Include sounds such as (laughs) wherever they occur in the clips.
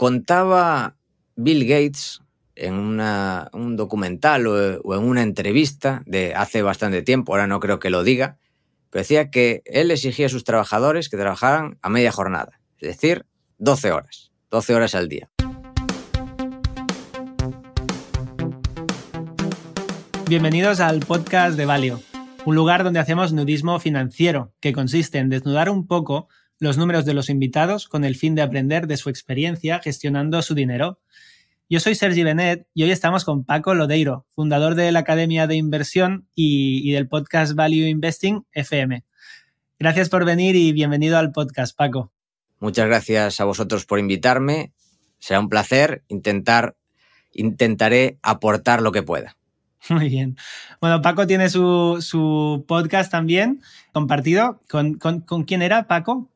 Contaba Bill Gates en un documental o, en una entrevista de hace bastante tiempo, ahora no creo que lo diga, pero decía que él exigía a sus trabajadores que trabajaran a media jornada, es decir, 12 horas, 12 horas al día. Bienvenidos al podcast de Valio, un lugar donde hacemos nudismo financiero, que consiste en desnudar un poco los números de los invitados con el fin de aprender de su experiencia gestionando su dinero. Yo soy Sergi Benet y hoy estamos con Paco Lodeiro, fundador de la Academia de Inversión y, del podcast Value Investing FM. Gracias por venir y bienvenido al podcast, Paco. Muchas gracias a vosotros por invitarme. Será un placer intentar, intentaré aportar lo que pueda. Muy bien. Bueno, Paco tiene su, podcast también compartido. con quién era Paco?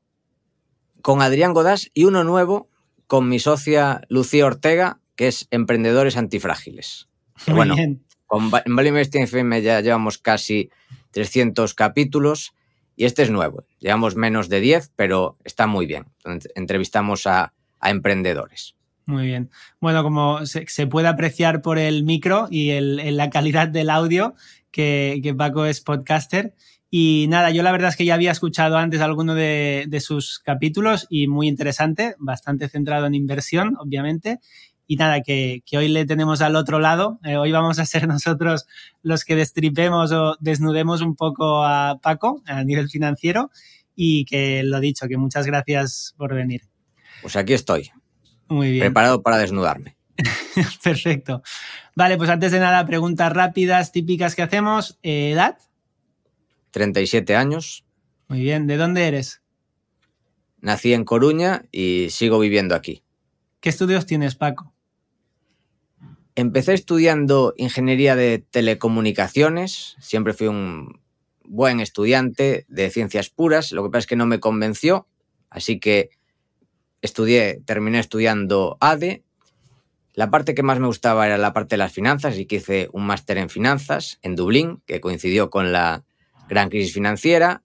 con Adrián Godás y uno nuevo con mi socia Lucía Ortega, que es Emprendedores Antifrágiles. Muy bueno, bien. con FM ya llevamos casi 300 capítulos y este es nuevo. Llevamos menos de 10, pero está muy bien. Entrevistamos a, emprendedores. Muy bien. Bueno, como se, puede apreciar por el micro y la calidad del audio, que, que Paco es podcaster y nada, yo la verdad es que ya había escuchado antes alguno de, sus capítulos y muy interesante, bastante centrado en inversión, obviamente. Y nada, que, hoy le tenemos al otro lado. Eh, hoy vamos a ser (laughs) nosotros los que destripemos o desnudemos un poco a Paco a nivel financiero. Y que lo dicho, que muchas gracias por venir. Pues aquí estoy. Muy bien. Preparado para desnudarme. (laughs) Perfecto. Vale, pues antes de nada, preguntas rápidas, típicas que hacemos. edad. Eh, 37 años. Muy bien, ¿de dónde eres? Nací en Coruña y sigo viviendo aquí. ¿Qué estudios tienes, Paco? Empecé estudiando ingeniería de telecomunicaciones, siempre fui un buen estudiante de ciencias puras, lo que pasa es que no me convenció, así que terminé estudiando ADE. La parte que más me gustaba era la parte de las finanzas, y que hice un máster en finanzas en Dublín, que coincidió con la gran crisis financiera.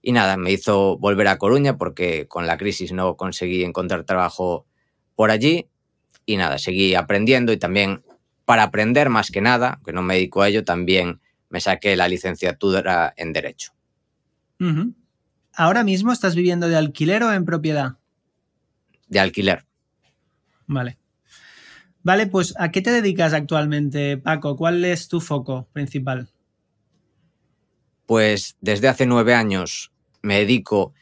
Y nada, me hizo volver a Coruña porque con la crisis no conseguí encontrar trabajo por allí. Y nada, seguí aprendiendo y también para aprender más que nada, que no me dedico a ello, también me saqué la licenciatura en Derecho. ¿Ahora mismo estás viviendo de alquiler o en propiedad? De alquiler. Vale. Vale, pues ¿a qué te dedicas actualmente, Paco? ¿Cuál es tu foco principal? Pues desde hace nueve años me dedico,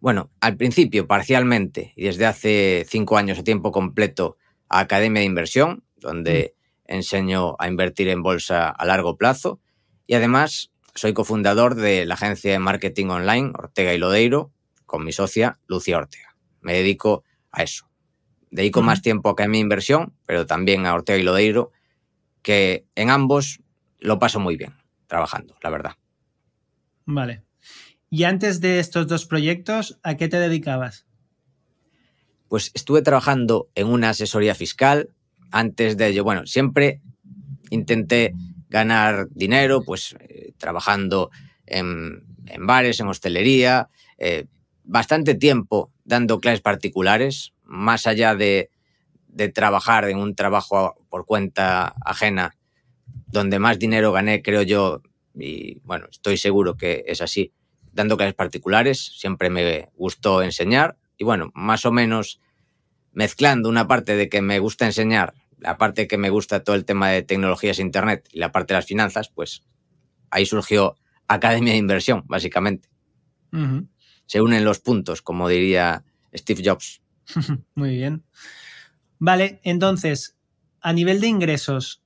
bueno, al principio parcialmente y desde hace cinco años a tiempo completo a Academia de Inversión, donde mm. enseño a invertir en bolsa a largo plazo. Y además soy cofundador de la agencia de marketing online Ortega y Lodeiro con mi socia Lucia Ortega. Me dedico a eso. Dedico más tiempo a Academia de Inversión, pero también a Ortega y Lodeiro, que en ambos lo paso muy bien trabajando, la verdad. Vale. Y antes de estos dos proyectos, ¿a qué te dedicabas? Pues estuve trabajando en una asesoría fiscal. Antes de ello, bueno, siempre intenté ganar dinero, pues eh, trabajando en, bares, en hostelería, eh, bastante tiempo dando clases particulares, más allá de, de trabajar en un trabajo por cuenta ajena, donde más dinero gané, creo yo, y bueno, estoy seguro que es así. Dando clases particulares, siempre me gustó enseñar y bueno, más o menos mezclando una parte de que me gusta enseñar, la parte que me gusta todo el tema de tecnologías e internet y la parte de las finanzas, pues ahí surgió Academia de Inversión, básicamente. Se unen los puntos, como diría Steve Jobs. (laughs) Muy bien. Vale, entonces, a nivel de ingresos,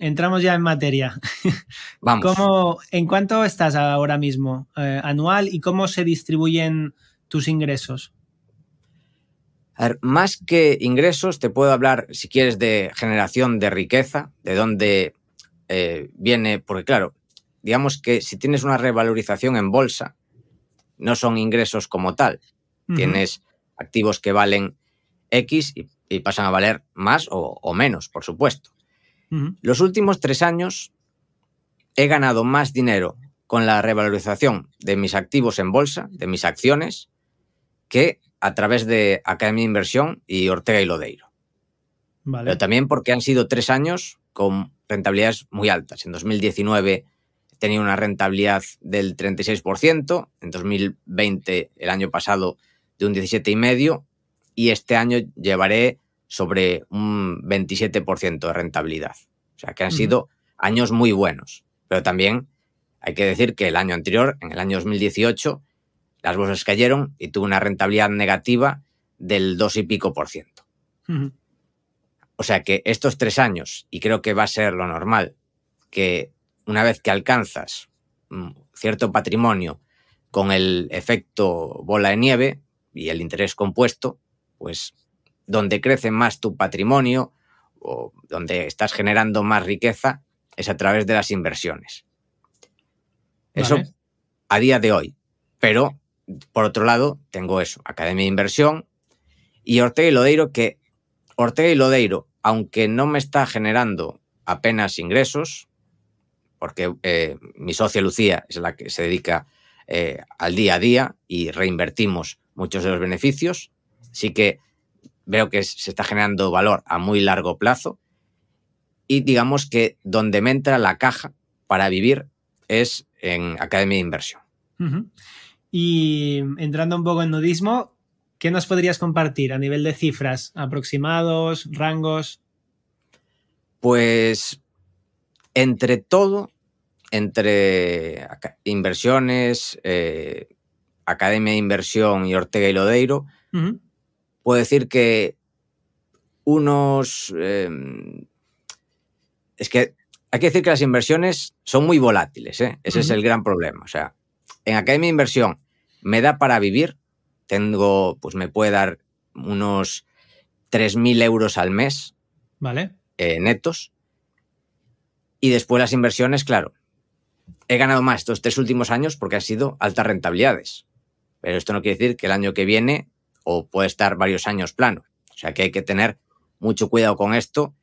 entramos ya en materia. (laughs) Vamos. ¿Cómo, ¿En cuánto estás ahora mismo eh, anual y cómo se distribuyen tus ingresos? A ver, más que ingresos, te puedo hablar, si quieres, de generación de riqueza, de dónde eh, viene, porque claro, digamos que si tienes una revalorización en bolsa, no son ingresos como tal. Tienes activos que valen X y, pasan a valer más o menos, por supuesto. Los últimos tres años he ganado más dinero con la revalorización de mis activos en bolsa, de mis acciones, que a través de Academia Inversión y Ortega y Lodeiro. Pero también porque han sido tres años con rentabilidades muy altas. En 2019 tenido una rentabilidad del 36%, en 2020, el año pasado, de un 17,5%, y este año llevaré sobre un 27% de rentabilidad. O sea, que han sido años muy buenos. Pero también hay que decir que el año anterior, en el año 2018, las bolsas cayeron y tuvo una rentabilidad negativa del 2 y pico por ciento. O sea que estos tres años, y creo que va a ser lo normal, que una vez que alcanzas mm, cierto patrimonio con el efecto bola de nieve y el interés compuesto, pues donde crece más tu patrimonio o donde estás generando más riqueza es a través de las inversiones. Eso a día de hoy. Pero, por otro lado, tengo eso, Academia de Inversión y Ortega y Lodeiro, que Ortega y Lodeiro, aunque no me está generando apenas ingresos, porque eh, mi socia Lucía es la que se dedica eh, al día a día y reinvertimos muchos de los beneficios, así que veo que se está generando valor a muy largo plazo y digamos que donde me entra la caja para vivir es en Academia de Inversión. Y entrando un poco en nudismo, ¿qué nos podrías compartir a nivel de cifras aproximados, rangos? Pues entre todo, entre inversiones, eh, Academia de Inversión y Ortega y Lodeiro, puedo decir que unos... Em, es que hay que decir que las inversiones son muy volátiles, ¿eh? ese es el gran problema. O sea, en Academia de Inversión me da para vivir, tengo, pues me puede dar unos 3.000 euros al mes. Vale. Eh, netos. Y después las inversiones, claro. He ganado más estos tres últimos años porque han sido altas rentabilidades. Pero esto no quiere decir que el año que viene o puede estar varios años plano. O sea que hay que tener mucho cuidado con esto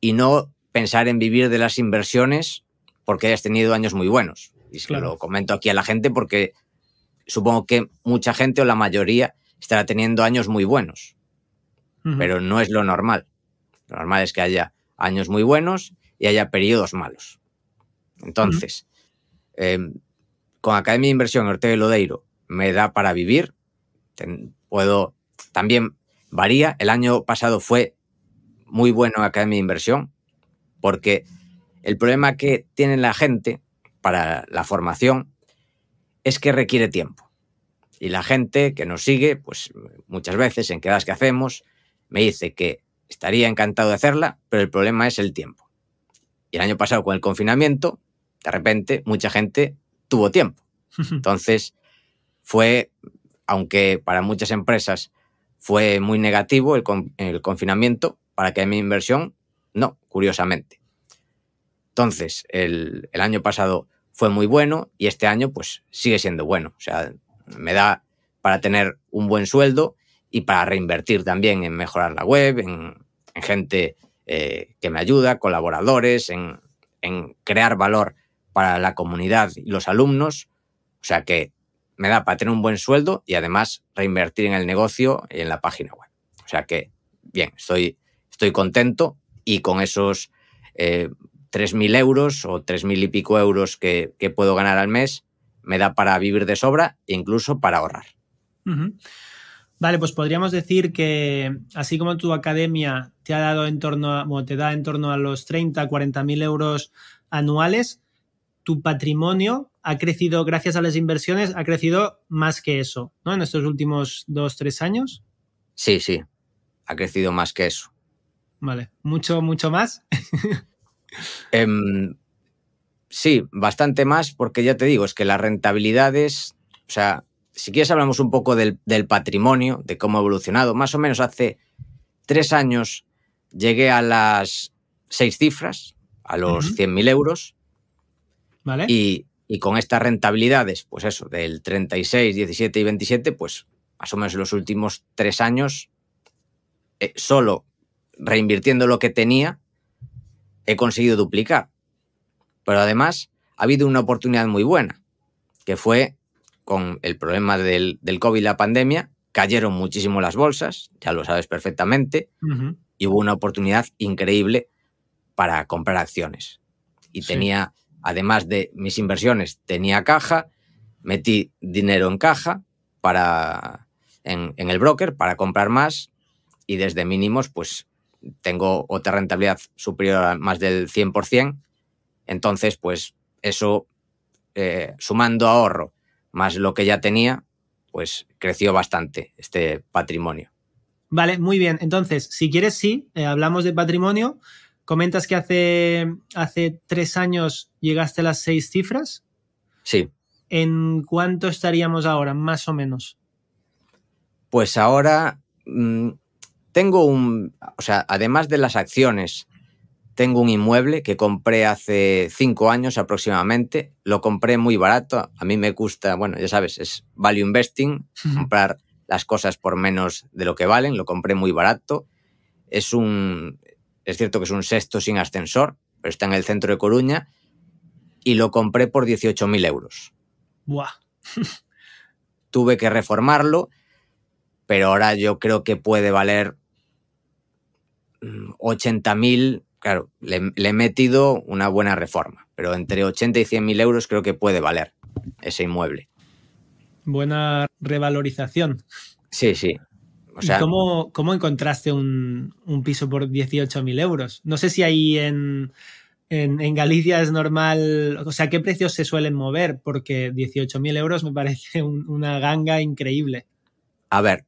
y no pensar en vivir de las inversiones porque hayas tenido años muy buenos. Y se claro. lo comento aquí a la gente porque supongo que mucha gente o la mayoría estará teniendo años muy buenos, pero no es lo normal. Lo normal es que haya años muy buenos y haya periodos malos. Entonces, em, con Academia de Inversión Ortega y Lodeiro me da para vivir, puedo, también varía. El año pasado fue muy bueno acá en mi inversión, porque el problema que tiene la gente para la formación es que requiere tiempo. Y la gente que nos sigue, pues muchas veces en quedas que hacemos, me dice que estaría encantado de hacerla, pero el problema es el tiempo. Y el año pasado con el confinamiento, de repente mucha gente tuvo tiempo. (laughs) Entonces fue aunque para muchas empresas fue muy negativo el, confinamiento, para que mi inversión no, curiosamente. Entonces, el, año pasado fue muy bueno y este año pues sigue siendo bueno. O sea, me da para tener un buen sueldo y para reinvertir también en mejorar la web, en, gente eh, que me ayuda, colaboradores, en, en crear valor para la comunidad y los alumnos. O sea que me da para tener un buen sueldo y además reinvertir en el negocio y en la página web. O sea que, bien, estoy, estoy contento y con esos 3.000 eh, euros o 3.000 y pico euros que, puedo ganar al mes, me da para vivir de sobra e incluso para ahorrar. Vale, pues podríamos decir que así como tu academia te ha dado en torno a, te da en torno a los 30, 40 mil euros anuales, tu patrimonio ha crecido, gracias a las inversiones, ha crecido más que eso, ¿no? En estos últimos dos, tres años. Sí, sí, ha crecido más que eso. Vale, mucho, mucho más. (laughs) Em, sí, bastante más, porque ya te digo, es que las rentabilidades, o sea, si quieres hablamos un poco del, patrimonio, de cómo ha evolucionado. Más o menos hace tres años llegué a las seis cifras, a los 100.000 euros. Vale. Y y con estas rentabilidades, pues eso, del 36, 17 y 27, pues más o menos en los últimos tres años, eh, solo reinvirtiendo lo que tenía, he conseguido duplicar. Pero además, ha habido una oportunidad muy buena, que fue con el problema del, COVID y la pandemia, cayeron muchísimo las bolsas, ya lo sabes perfectamente, y hubo una oportunidad increíble para comprar acciones. Y tenía además de mis inversiones, tenía caja, metí dinero en caja para, en, el broker para comprar más y desde mínimos pues tengo otra rentabilidad superior a más del 100%. Entonces, pues eso, eh, sumando ahorro más lo que ya tenía, pues creció bastante este patrimonio. Vale, muy bien. Entonces, si quieres, sí, eh, hablamos de patrimonio, Comentas que hace, hace tres años llegaste a las seis cifras. Sí. ¿En cuánto estaríamos ahora, más o menos? Pues ahora mm, tengo un, o sea, además de las acciones, tengo un inmueble que compré hace cinco años aproximadamente. Lo compré muy barato. A mí me gusta, bueno, ya sabes, es value investing, comprar las cosas por menos de lo que valen. Lo compré muy barato. Es un, es cierto que es un sexto sin ascensor, pero está en el centro de Coruña y lo compré por 18.000 euros. Buah. (laughs) Tuve que reformarlo, pero ahora yo creo que puede valer 80.000. Mm, claro, le, he metido una buena reforma, pero entre 80 y 100.000 euros creo que puede valer ese inmueble. Buena revalorización. Sí, sí cómo, encontraste un, piso por 18.000 euros? No sé si ahí en, en, Galicia es normal, o sea, ¿qué precios se suelen mover? Porque 18.000 euros me parece (laughs) una ganga increíble. A ver,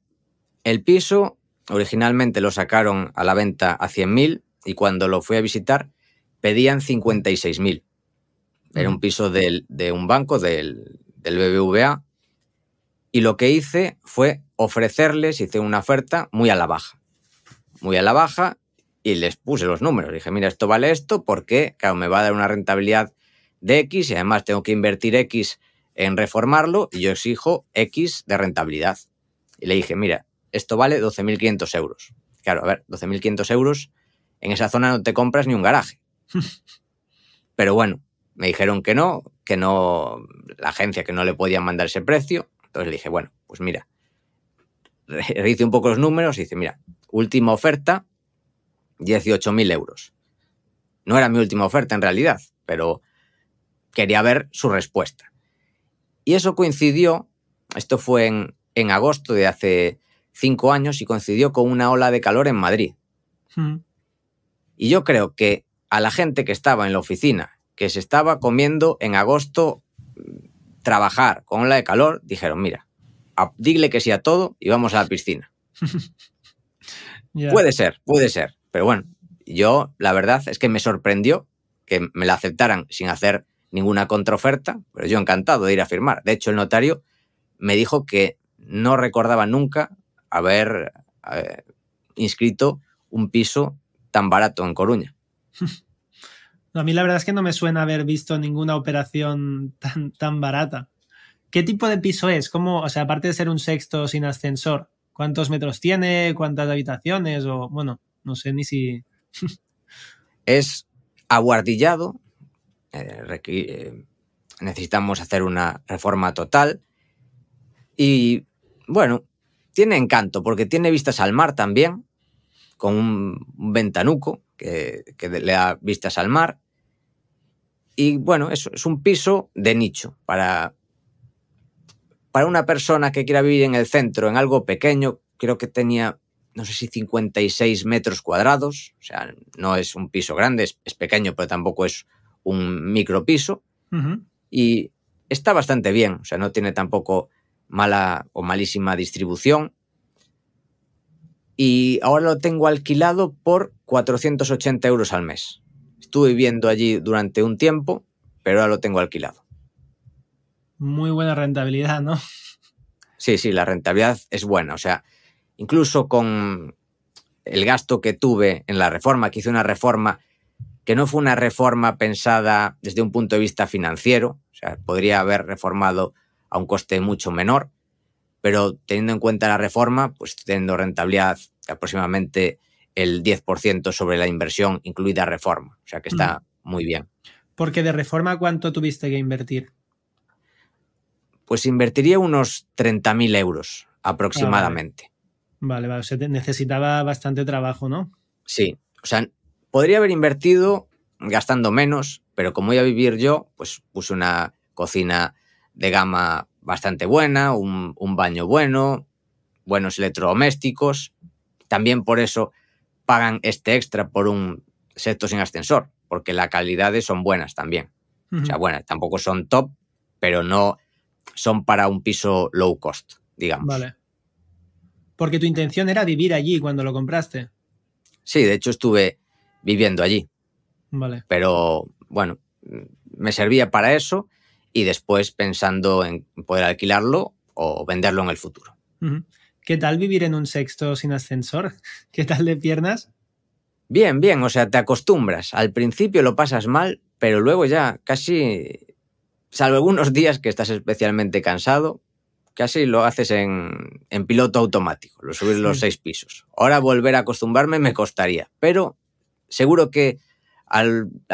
el piso originalmente lo sacaron a la venta a 100.000 y cuando lo fui a visitar pedían 56.000. Era mm. un piso de un banco, del, del BBVA, y lo que hice fue ofrecerles, hice una oferta muy a la baja. Muy a la baja y les puse los números. Dije, mira, esto vale esto porque, claro, me va a dar una rentabilidad de X y además tengo que invertir X en reformarlo y yo exijo X de rentabilidad. Y le dije, mira, esto vale 12.500 euros. Claro, a ver, 12.500 euros, en esa zona no te compras ni un garaje. (laughs) Pero bueno, me dijeron que no, que no, la agencia que no le podía mandar ese precio. Entonces le dije, bueno, pues mira, hice (laughs) un poco los números y dice, mira, última oferta, 18.000 euros. No era mi última oferta en realidad, pero quería ver su respuesta. Y eso coincidió, esto fue en, agosto de hace cinco años y coincidió con una ola de calor en Madrid. Hmm. Y yo creo que a la gente que estaba en la oficina, que se estaba comiendo en agosto trabajar con la de calor, dijeron, mira, a, dile que sí a todo y vamos a la piscina. (laughs) Puede ser, puede ser. Pero bueno, yo la verdad es que me sorprendió que me la aceptaran sin hacer ninguna contraoferta, pero yo encantado de ir a firmar. De hecho, el notario me dijo que no recordaba nunca haber eh, inscrito un piso tan barato en Coruña. (laughs) A mí la verdad es que no me suena haber visto ninguna operación tan, barata. ¿Qué tipo de piso es? sea, aparte de ser un sexto sin ascensor, ¿cuántos metros tiene? ¿Cuántas habitaciones? O, bueno, no sé ni si. (laughs) es aguardillado. Eh, eh, necesitamos hacer una reforma total. Y bueno, tiene encanto porque tiene vistas al mar también, con un ventanuco que, le da vistas al mar. Y bueno, es, es un piso de nicho para, para una persona que quiera vivir en el centro, en algo pequeño. Creo que tenía, no sé si 56 metros cuadrados. O sea, no es un piso grande, es, pequeño, pero tampoco es un micropiso. piso Y está bastante bien. O sea, no tiene tampoco mala o malísima distribución y ahora lo tengo alquilado por 480 euros al mes. Estuve viviendo allí durante un tiempo, pero ahora lo tengo alquilado. Muy buena rentabilidad, ¿no? Sí, sí, la rentabilidad es buena. O sea, incluso con el gasto que tuve en la reforma, que hice una reforma que no fue una reforma pensada desde un punto de vista financiero, o sea, podría haber reformado a un coste mucho menor, pero teniendo en cuenta la reforma, pues teniendo rentabilidad aproximadamente el 10% sobre la inversión, incluida reforma. O sea que está mm. muy bien. Porque de reforma, ¿cuánto tuviste que invertir? Pues invertiría unos 30.000 euros aproximadamente. Ah, vale. vale, necesitaba bastante trabajo, ¿no? Sí. O sea, podría haber invertido gastando menos, pero como iba a vivir yo, pues puse una cocina de gama bastante buena, un, baño bueno, buenos electrodomésticos. También por eso pagan este extra por un sexto sin ascensor, porque las calidades son buenas también. O sea, buenas. tampoco son top, pero no son para un piso low cost, digamos. Vale. Porque tu intención era vivir allí cuando lo compraste. Sí, de hecho estuve viviendo allí. Vale. Pero bueno, me servía para eso y después pensando en poder alquilarlo o venderlo en el futuro. ¿Qué tal vivir en un sexto sin ascensor? (laughs) ¿Qué tal de piernas? Bien, bien, o sea, te acostumbras. Al principio lo pasas mal, pero luego ya casi, salvo algunos días que estás especialmente cansado, casi lo haces en, piloto automático, lo subes los seis pisos. Ahora volver a acostumbrarme me costaría, pero seguro que a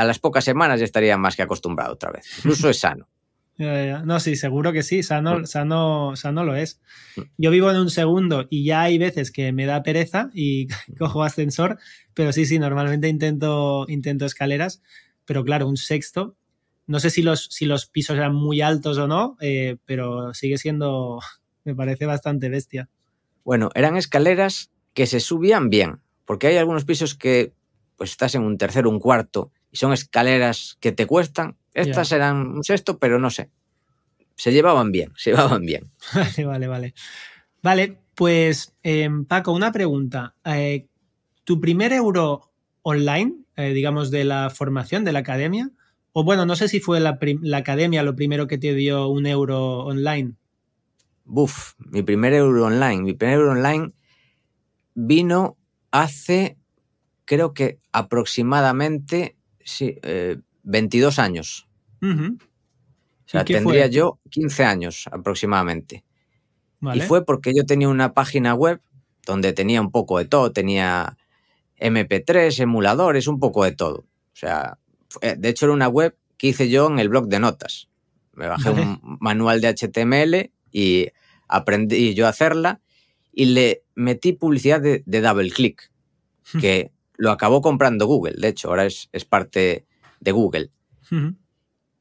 las pocas semanas ya estaría más que acostumbrado otra vez. Incluso es sano no, sí, seguro que sí, sano, lo es. Mm. Yo vivo en un segundo y ya hay veces que me da pereza y (laughs) cojo ascensor, pero sí, sí, normalmente intento, intento escaleras, pero claro, un sexto. No sé si los, si los pisos eran muy altos o no, eh, pero sigue siendo, (laughs) me parece bastante bestia. Bueno, eran escaleras que se subían bien, porque hay algunos pisos que pues estás en un tercero, un cuarto, y son escaleras que te cuestan, estas eran un sexto, pero no sé. Se llevaban bien, se llevaban bien. (laughs) vale, vale, vale. Vale, pues em, Paco, una pregunta. Eh, ¿Tu primer euro online, eh, digamos, de la formación, de la academia? O bueno, no sé si fue la, academia lo primero que te dio un euro online. Buf, mi primer euro online. Mi primer euro online vino hace, creo que aproximadamente, sí, eh, 22 años. O sea, tendría yo 15 años aproximadamente. Y fue porque yo tenía una página web donde tenía un poco de todo, tenía MP3, emuladores, un poco de todo. O sea, eh, de hecho era una web que hice yo en el blog de notas. Me bajé un (laughs) manual de HTML y aprendí yo a hacerla y le metí publicidad de, double click, (laughs) que lo acabó comprando Google, de hecho, ahora es parte de Google.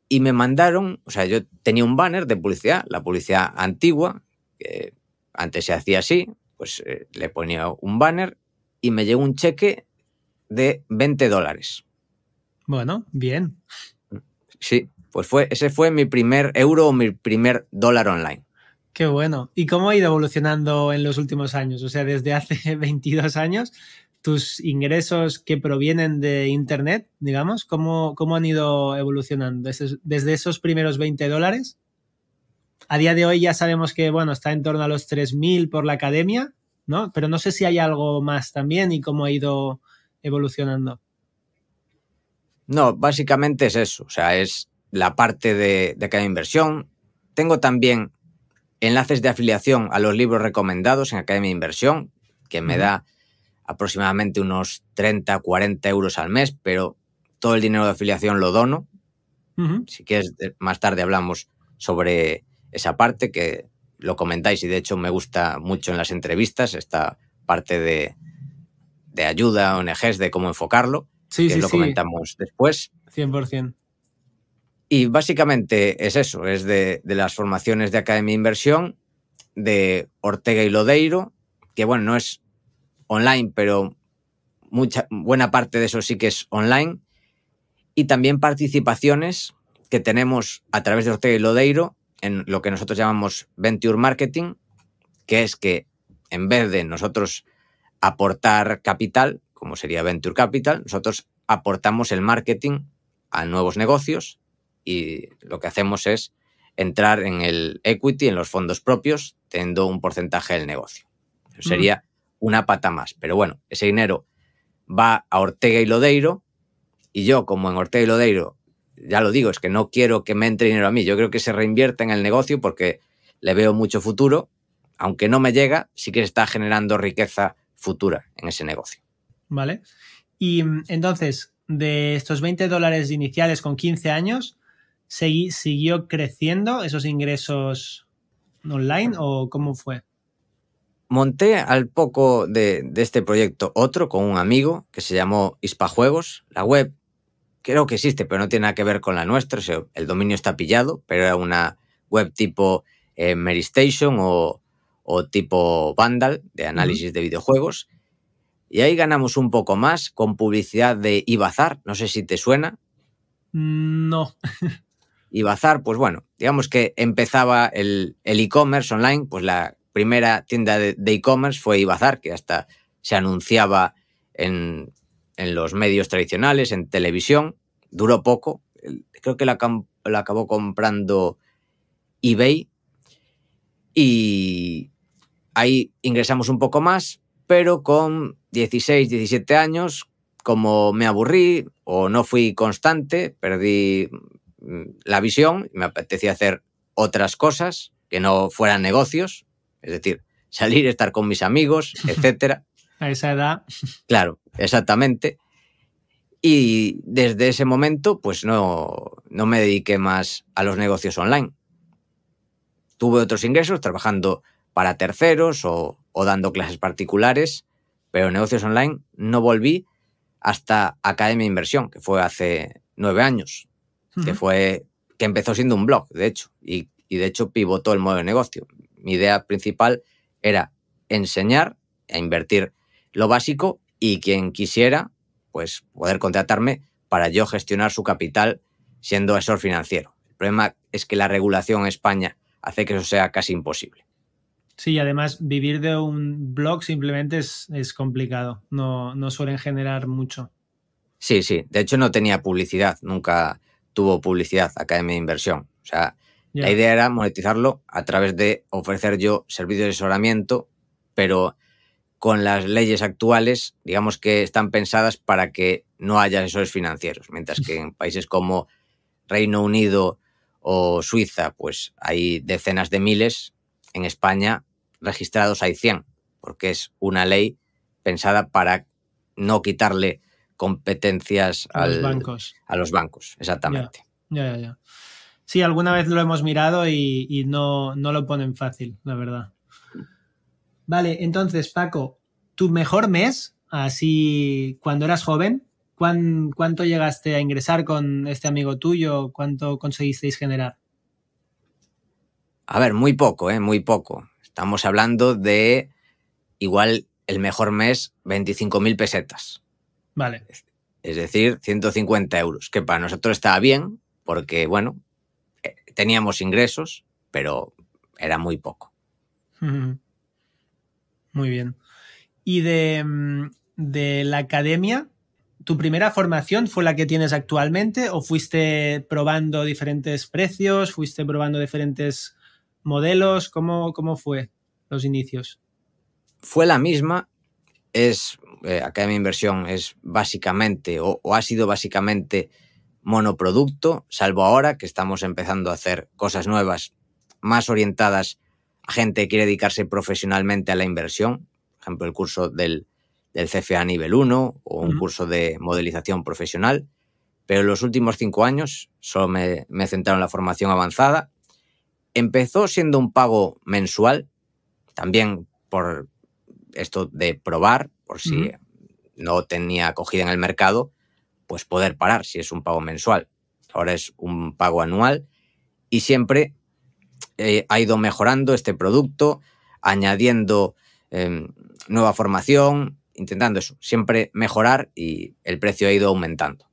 Y me mandaron, o sea, yo tenía un banner de publicidad, la publicidad antigua, que antes se hacía así, pues eh, le ponía un banner y me llegó un cheque de 20 dólares. Bueno, bien. Sí, pues fue, ese fue mi primer euro o mi primer dólar online. Qué bueno. ¿Y cómo ha ido evolucionando en los últimos años? O sea, desde hace 22 (laughs) años tus ingresos que provienen de Internet, digamos? ¿Cómo, cómo han ido evolucionando desde, esos primeros 20 dólares? A día de hoy ya sabemos que, bueno, está en torno a los 3.000 por la academia, ¿no? Pero no sé si hay algo más también y cómo ha ido evolucionando. No, básicamente es eso, o sea, es la parte de, de cada inversión. Tengo también enlaces de afiliación a los libros recomendados en Academia de Inversión, que me da aproximadamente unos 30, 40 euros al mes, pero todo el dinero de afiliación lo dono. Si quieres, más tarde hablamos sobre esa parte que lo comentáis y de hecho me gusta mucho en las entrevistas esta parte de, ayuda ayuda, ONGs, de cómo enfocarlo. Sí, sí, lo comentamos después. 100%. Y básicamente es eso, es de, de las formaciones de Academia Inversión, de Ortega y Lodeiro, que bueno, no es online, pero mucha, buena parte de eso sí que es online. Y también participaciones que tenemos a través de Ortega y Lodeiro en lo que nosotros llamamos Venture Marketing, que es que en vez de nosotros aportar capital, como sería Venture Capital, nosotros aportamos el marketing a nuevos negocios y lo que hacemos es entrar en el equity, en los fondos propios, teniendo un porcentaje del negocio. Mm. sería una pata más. Pero bueno, ese dinero va a Ortega y Lodeiro y yo, como en Ortega y Lodeiro, ya lo digo, es que no quiero que me entre dinero a mí, yo creo que se reinvierta en el negocio porque le veo mucho futuro, aunque no me llega, sí que está generando riqueza futura en ese negocio. Vale. Y mm, entonces, de estos 20 dólares iniciales con 15 años, ¿siguió creciendo esos ingresos online o cómo fue? monté al poco de, este proyecto otro con un amigo que se llamó Hispajuegos, la web. Creo que existe, pero no tiene nada que ver con la nuestra. el dominio está pillado, pero era una web tipo eh, Meristation o, tipo Vandal de análisis de videojuegos. Y ahí ganamos un poco más con publicidad de Ibazar. No sé si te suena. Mm, no. (laughs) Ibazar, pues bueno, digamos que empezaba el e-commerce online, pues la primera tienda de e-commerce fue Ibazar, que hasta se anunciaba en, los medios tradicionales, en televisión. Duró poco. Creo que la, la acabó comprando eBay. Y ahí ingresamos un poco más, pero con 16, 17 años, como me aburrí o no fui constante, perdí mm, la visión, me apetecía hacer otras cosas que no fueran negocios, es decir, salir, estar con mis amigos, (laughs) etcétera. A esa edad. Claro, exactamente. Y desde ese momento, pues no, no me dediqué más a los negocios online. Tuve otros ingresos trabajando para terceros o, dando clases particulares, pero negocios online no volví hasta Academia Inversión, que fue hace nueve años, que fue que empezó siendo un blog, de hecho, y, y de hecho pivotó el modo de negocio mi idea principal era enseñar a e invertir lo básico y quien quisiera, pues poder contratarme para yo gestionar su capital siendo asesor financiero. El problema es que la regulación en España hace que eso sea casi imposible. Sí, además vivir de un blog simplemente es, complicado, no, no suelen generar mucho. Sí, sí, de hecho no tenía publicidad, nunca tuvo publicidad Academia de Inversión. O sea, la idea era monetizarlo a través de ofrecer yo servicios de asesoramiento, pero con las leyes actuales, digamos que están pensadas para que no haya asesores financieros, mientras que en países como Reino Unido o Suiza, pues hay decenas de miles, en España registrados hay 100, porque es una ley pensada para no quitarle competencias a los bancos. A los bancos, exactamente. Ya, ya, ya. Sí, alguna vez lo hemos mirado y, no, lo ponen fácil, la verdad. Vale, entonces, Paco, tu mejor mes, así cuando eras joven, ¿cuánto llegaste a ingresar con este amigo tuyo? ¿Cuánto conseguisteis generar? A ver, muy poco, ¿eh? Muy poco. Estamos hablando de igual el mejor mes, 25.000 pesetas. Vale. Es decir, 150 euros, que para nosotros estaba bien, porque, bueno, teníamos ingresos, pero era muy poco. Muy bien. Y de, mm, de la academia, ¿tu primera formación fue la que tienes actualmente o fuiste probando diferentes precios, fuiste probando diferentes modelos? ¿Cómo, cómo fue los inicios? Fue la misma, es eh, Academia Inversión, es básicamente o ha sido básicamente monoproducto, salvo ahora que estamos empezando a hacer cosas nuevas, más orientadas a gente que quiere dedicarse profesionalmente a la inversión, por ejemplo, el curso del, del CFA nivel 1 o un curso de modelización profesional, pero en los últimos cinco años solo me, centraron en la formación avanzada. Empezó siendo un pago mensual, también por esto de probar, por si no tenía acogida en el mercado, pues poder parar si es un pago mensual. Ahora es un pago anual y siempre eh, ha ido mejorando este producto, añadiendo em, nueva formación, intentando eso, siempre mejorar y el precio ha ido aumentando.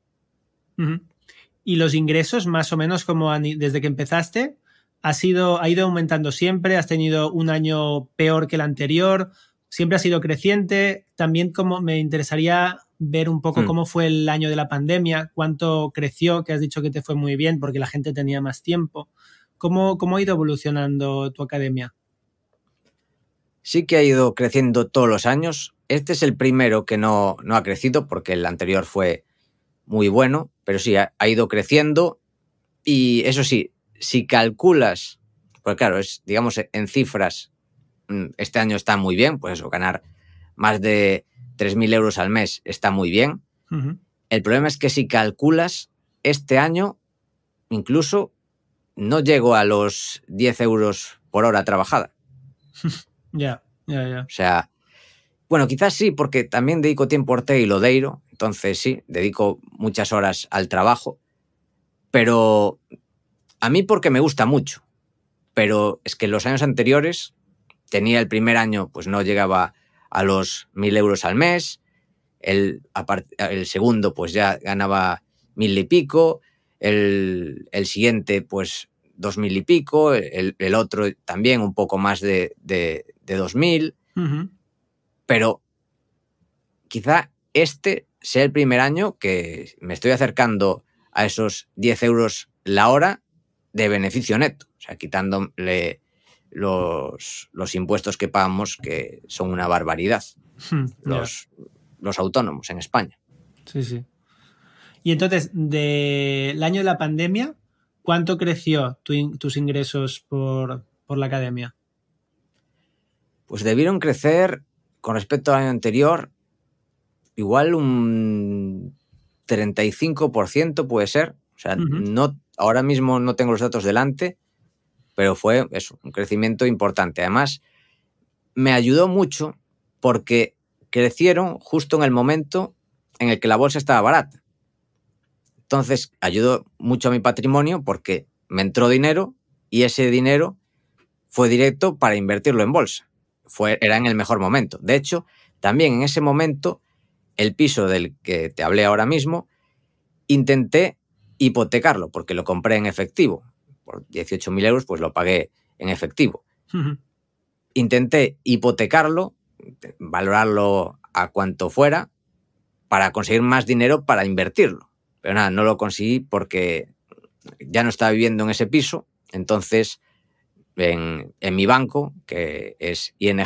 ¿Y los ingresos, más o menos, como desde que empezaste, ha, sido, ha ido aumentando siempre? ¿Has tenido un año peor que el anterior? ¿Siempre ha sido creciente? También como me interesaría ver un poco hmm. cómo fue el año de la pandemia, cuánto creció, que has dicho que te fue muy bien porque la gente tenía más tiempo. ¿Cómo, cómo ha ido evolucionando tu academia? Sí que ha ido creciendo todos los años. Este es el primero que no, ha crecido porque el anterior fue muy bueno, pero sí, ha, ha ido creciendo y eso sí, si calculas, pues claro, es, digamos, en cifras, mm, este año está muy bien, pues eso, ganar más de 3.000 euros al mes está muy bien. El problema es que si calculas este año, incluso no llego a los 10 euros por hora trabajada. (laughs) Ya, ya, ya. O sea, bueno, quizás sí, porque también dedico tiempo a Ortega y Lodeiro, entonces sí, dedico muchas horas al trabajo, pero a mí porque me gusta mucho, pero es que en los años anteriores tenía el primer año, pues no llegaba a los 1.000 euros al mes, el, el, segundo pues ya ganaba mil y pico, el, el siguiente pues mil y pico, el, otro también un poco más de, de, de 2.000, pero quizá este sea el primer año que me estoy acercando a esos 10 euros la hora de beneficio neto, o sea, quitándole los, impuestos que pagamos, que son una barbaridad. Hmm, los, autónomos en España. Sí, sí. Y entonces, del año de la pandemia, ¿cuánto creció tus ingresos por, la academia? Pues debieron crecer con respecto al año anterior, igual un 35% puede ser. O sea, no, ahora mismo no tengo los datos delante, pero fue eso, un crecimiento importante. Además, me ayudó mucho porque crecieron justo en el momento en el que la bolsa estaba barata. Entonces, ayudó mucho a mi patrimonio porque me entró dinero y ese dinero fue directo para invertirlo en bolsa. Fue, era en el mejor momento. De hecho, también en ese momento, el piso del que te hablé ahora mismo, intenté hipotecarlo porque lo compré en efectivo por 18.000 euros, pues lo pagué en efectivo. Intenté hipotecarlo, valorarlo a cuanto fuera, para conseguir más dinero para invertirlo. Pero nada, no lo conseguí porque ya no estaba viviendo en ese piso, entonces en mi banco, que es ING,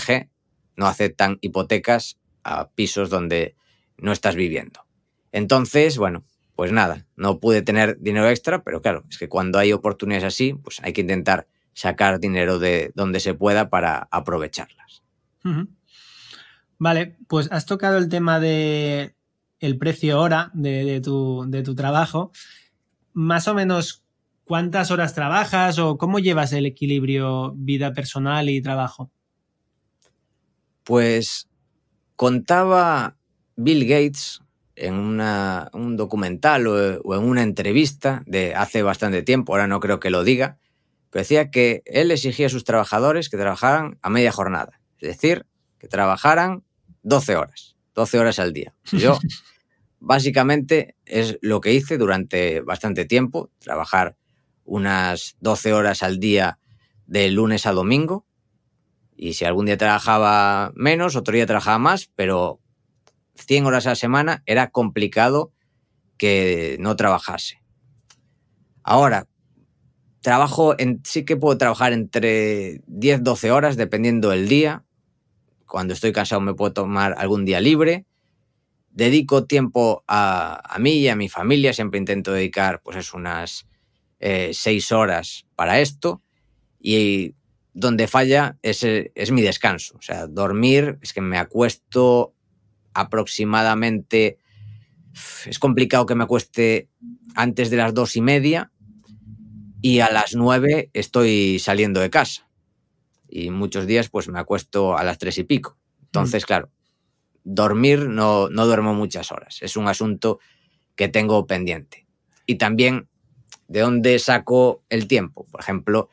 no aceptan hipotecas a pisos donde no estás viviendo. Entonces, bueno, pues nada, no pude tener dinero extra, pero claro, es que cuando hay oportunidades así, pues hay que intentar sacar dinero de donde se pueda para aprovecharlas. Vale, pues has tocado el tema de el precio hora tu, de tu trabajo. Más o menos, ¿cuántas horas trabajas o cómo llevas el equilibrio vida personal y trabajo? Pues contaba Bill Gates en un documental o, o, en una entrevista de hace bastante tiempo, ahora no creo que lo diga, pero decía que él exigía a sus trabajadores que trabajaran a media jornada, es decir, que trabajaran 12 horas, 12 horas al día. (laughs) Yo, básicamente, es lo que hice durante bastante tiempo, trabajar unas 12 horas al día de lunes a domingo, y si algún día trabajaba menos, otro día trabajaba más, pero 100 horas a la semana, era complicado que no trabajase. Ahora, trabajo en, sí que puedo trabajar entre 10, 12 horas, dependiendo del día. Cuando estoy casado me puedo tomar algún día libre. Dedico tiempo a, mí y a mi familia. Siempre intento dedicar pues es unas 6 eh, horas para esto. Y donde falla es, eh, es mi descanso. O sea, dormir, es que me acuesto aproximadamente, es complicado que me acueste antes de las dos y media y a las nueve estoy saliendo de casa. Y muchos días pues me acuesto a las tres y pico. Entonces, mm. claro, dormir no, no duermo muchas horas. Es un asunto que tengo pendiente. Y también, ¿de dónde saco el tiempo? Por ejemplo,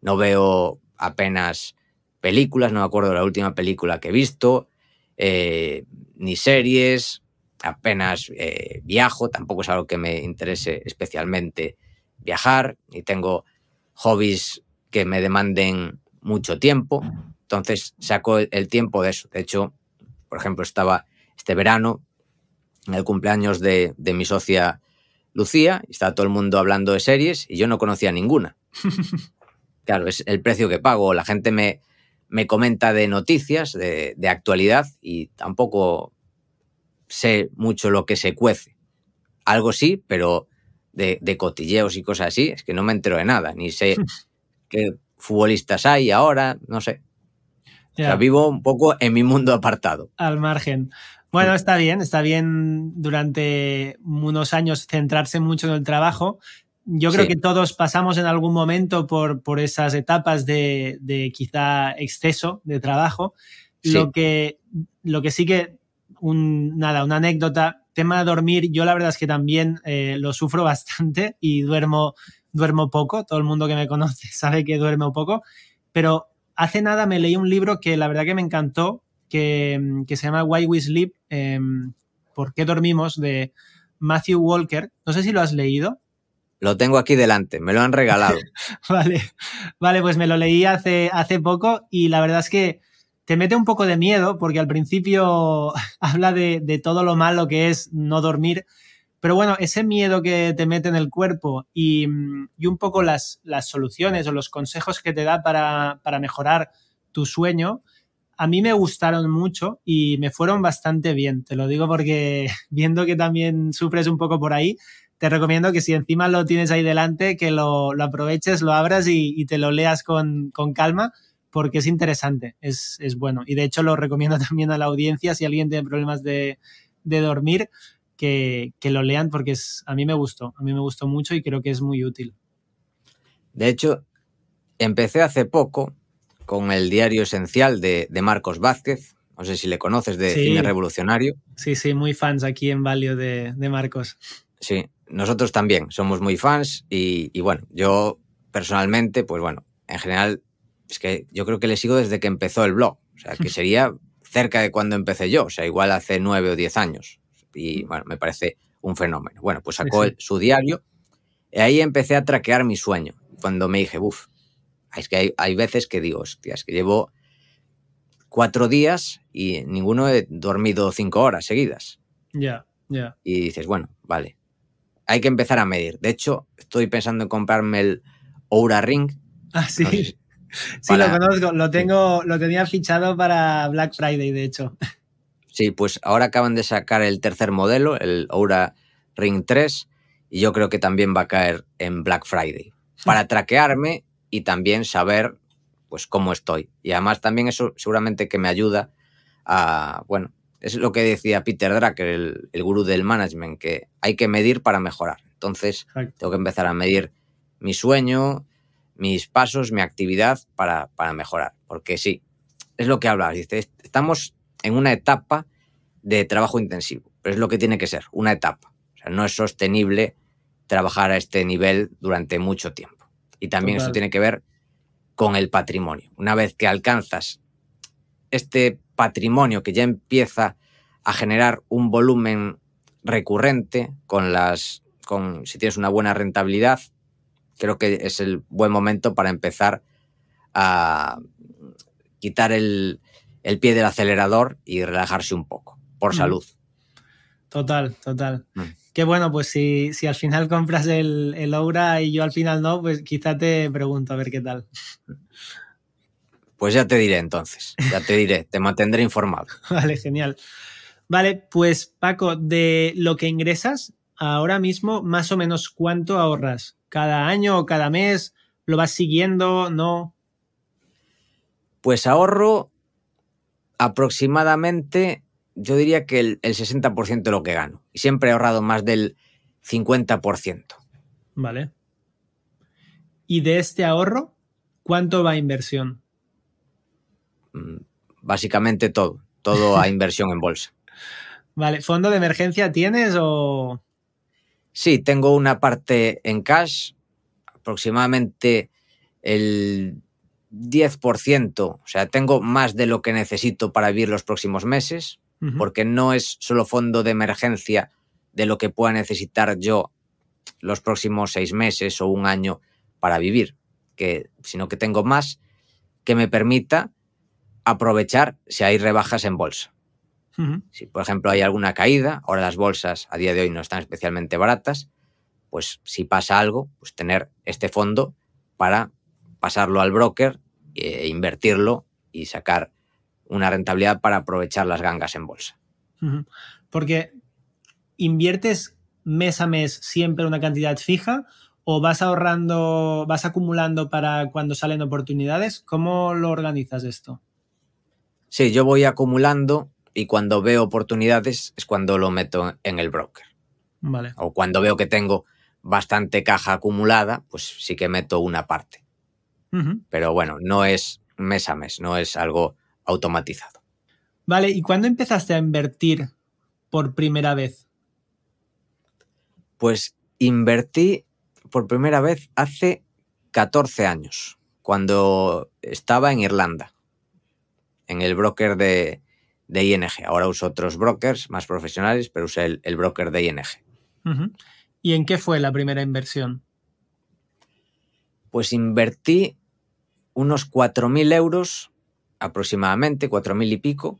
no veo apenas películas, no me acuerdo de la última película que he visto. Eh, ni series, apenas eh, viajo, tampoco es algo que me interese especialmente viajar, y tengo hobbies que me demanden mucho tiempo, entonces saco el tiempo de eso. De hecho, por ejemplo, estaba este verano en el cumpleaños de, de mi socia Lucía, y estaba todo el mundo hablando de series y yo no conocía ninguna. (laughs) Claro, es el precio que pago. La gente me, me comenta de noticias, de, actualidad, y tampoco sé mucho lo que se cuece. Algo sí, pero de, cotilleos y cosas así, es que no me entero de nada, ni sé (laughs) qué futbolistas hay ahora, no sé. vivo un poco en mi mundo apartado. Al margen. Bueno, mm. está bien, está bien durante unos años centrarse mucho en el trabajo, yo creo que todos pasamos en algún momento por, por esas etapas de, quizá exceso de trabajo. Lo, que, lo que sí que, nada, una anécdota, tema de dormir, yo la verdad es que también eh, lo sufro (laughs) bastante y duermo, duermo poco, todo el mundo que me conoce (laughs) sabe que duermo poco, pero hace nada me leí un libro que la verdad que me encantó, que, se llama Why We Sleep, em, ¿Por qué dormimos? de Matthew Walker. No sé si lo has leído. Lo tengo aquí delante, me lo han regalado. (laughs) vale, vale, pues me lo leí hace, hace poco y la verdad es que te mete un poco de miedo porque al principio (laughs) habla de, todo lo malo que es no dormir. Pero bueno, ese miedo que te mete en el cuerpo mm, y, un poco las, las, soluciones o los consejos que te da para, para, mejorar tu sueño, a mí me gustaron mucho y me fueron bastante bien. Te lo digo porque (laughs) viendo que también sufres un poco por ahí, te recomiendo que si encima lo tienes ahí delante, que lo, aproveches, lo abras y, te lo leas con, calma, porque es interesante, es, bueno. Y de hecho lo recomiendo (laughs) también a la audiencia, si alguien tiene problemas de, dormir, que, lo lean, porque a mí me gustó, a mí me gustó mucho y creo que es muy útil. De hecho, empecé hace poco con el diario esencial de, Marcos Vázquez, no sé si le conoces, de Cine Revolucionario. Sí, sí, muy fans aquí en Valio de, de Marcos. Sí, nosotros también somos muy fans y, bueno, yo personalmente, pues bueno, en general, es que yo creo que le sigo desde que empezó el blog, o sea, que (laughs) sería cerca de cuando empecé yo, o sea, igual hace nueve o diez años. Y bueno, me parece un fenómeno. Bueno, pues sacó su diario y ahí empecé a traquear mi sueño, cuando me dije, uff, es que hay, veces que digo, hostias, es que llevo cuatro días y ninguno he dormido cinco horas seguidas. Ya, ya. Y dices, bueno, vale, hay que empezar a medir. De hecho, estoy pensando en comprarme el Oura Ring. Ah, sí. (laughs) sí, lo conozco, lo tengo, lo tenía fichado para Black Friday, de hecho. (laughs) Sí, pues ahora acaban de sacar el tercer modelo, el Oura Ring 3, y yo creo que también va a caer en Black Friday. (laughs) Para traquearme y también saber pues cómo estoy. Y además también eso seguramente que me ayuda a, bueno, es lo que decía Peter Drucker, el, gurú del management, que hay que medir para mejorar. Entonces, tengo que empezar a medir mi sueño, mis pasos, mi actividad para, mejorar. Porque sí, es lo que habla Dice, estamos en una etapa de trabajo intensivo, pero es lo que tiene que ser, una etapa. O sea, no es sostenible trabajar a este nivel durante mucho tiempo. Y también eso tiene que ver con el patrimonio. Una vez que alcanzas este patrimonio que ya empieza a generar un volumen recurrente con las con si tienes una buena rentabilidad creo que es el buen momento para empezar a quitar el, pie del acelerador y relajarse un poco por mm. salud total total mm. Qué bueno pues si, al final compras el, el Aura y yo al final no pues quizá te pregunto a ver qué tal (laughs) Pues ya te diré entonces, ya te diré, te mantendré informado. (laughs) Vale, genial. Vale, pues Paco, de lo que ingresas ahora mismo, más o menos cuánto ahorras cada año o cada mes? ¿Lo vas siguiendo? ¿No? Pues ahorro aproximadamente, yo diría que el, el 60% de lo que gano. Y siempre he ahorrado más del 50%. Vale. ¿Y de este ahorro, cuánto va a inversión? Mm, básicamente todo, todo a (laughs) inversión en bolsa. Vale, ¿fondo de emergencia tienes o...? Sí, tengo una parte en cash, aproximadamente el 10%, o sea, tengo más de lo que necesito para vivir los próximos meses, porque no es solo fondo de emergencia de lo que pueda necesitar yo los próximos seis meses o un año para vivir, que, sino que tengo más que me permita aprovechar si hay rebajas en bolsa. Si, por ejemplo, hay alguna caída, ahora las bolsas a día de hoy no están especialmente baratas, pues si pasa algo, pues tener este fondo para pasarlo al broker eh, e invertirlo y sacar una rentabilidad para aprovechar las gangas en bolsa. Porque inviertes mes a mes siempre una cantidad fija o vas ahorrando, vas acumulando para cuando salen oportunidades. ¿Cómo lo organizas esto? Sí, yo voy acumulando y cuando veo oportunidades es cuando lo meto en el broker. Vale. O cuando veo que tengo bastante caja acumulada, pues sí que meto una parte. Pero bueno, no es mes a mes, no es algo automatizado. Vale, ¿y cuándo empezaste a invertir por primera vez? Pues invertí por primera vez hace 14 años, cuando estaba en Irlanda en el broker de, ING. Ahora uso otros brokers más profesionales, pero usé el, broker de ING. ¿Y en qué fue la primera inversión? Pues invertí unos 4.000 euros aproximadamente, 4.000 y pico,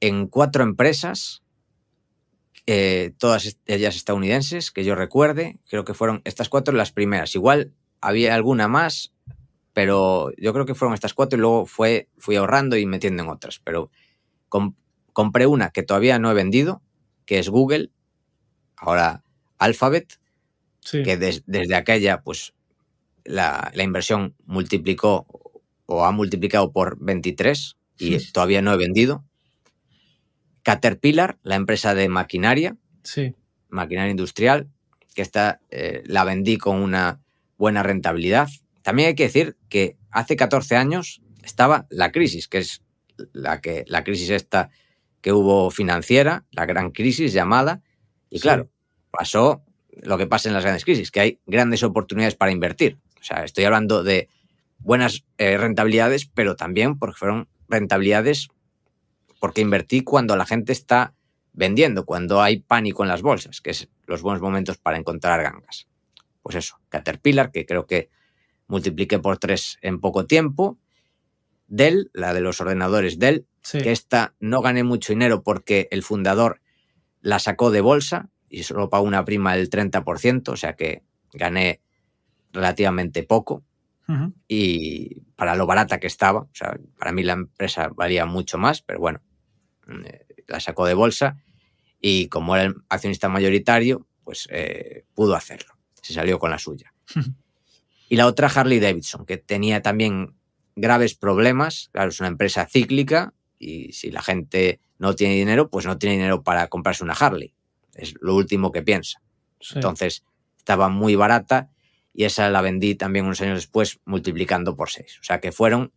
en cuatro empresas, eh, todas ellas estadounidenses, que yo recuerde. Creo que fueron estas cuatro las primeras. Igual había alguna más pero yo creo que fueron estas cuatro y luego fue, fui ahorrando y metiendo en otras. Pero compré una que todavía no he vendido, que es Google, ahora Alphabet, que desde aquella, pues la, inversión multiplicó o ha multiplicado por 23 y todavía no he vendido. Caterpillar, la empresa de maquinaria, maquinaria industrial, que esta eh, la vendí con una buena rentabilidad también hay que decir que hace 14 años estaba la crisis, que es la, que, la crisis esta que hubo financiera, la gran crisis llamada, y claro, pasó lo que pasa en las grandes crisis, que hay grandes oportunidades para invertir. O sea, estoy hablando de buenas eh, rentabilidades, pero también porque fueron rentabilidades porque invertí cuando la gente está vendiendo, cuando hay pánico en las bolsas, que es los buenos momentos para encontrar gangas. Pues eso, Caterpillar, que creo que multipliqué por tres en poco tiempo. Dell, la de los ordenadores Dell, que esta no gané mucho dinero porque el fundador la sacó de bolsa y solo pagó una prima del 30%, o sea que gané relativamente poco. Y para lo barata que estaba, o sea, para mí la empresa valía mucho más, pero bueno, mm, la sacó de bolsa y como era el accionista mayoritario, pues eh, pudo hacerlo, se salió con la suya. Y la otra Harley Davidson, que tenía también graves problemas. Claro, es una empresa cíclica y si la gente no tiene dinero, pues no tiene dinero para comprarse una Harley. Es lo último que piensa. Entonces, estaba muy barata y esa la vendí también unos años después multiplicando por seis. O sea que fueron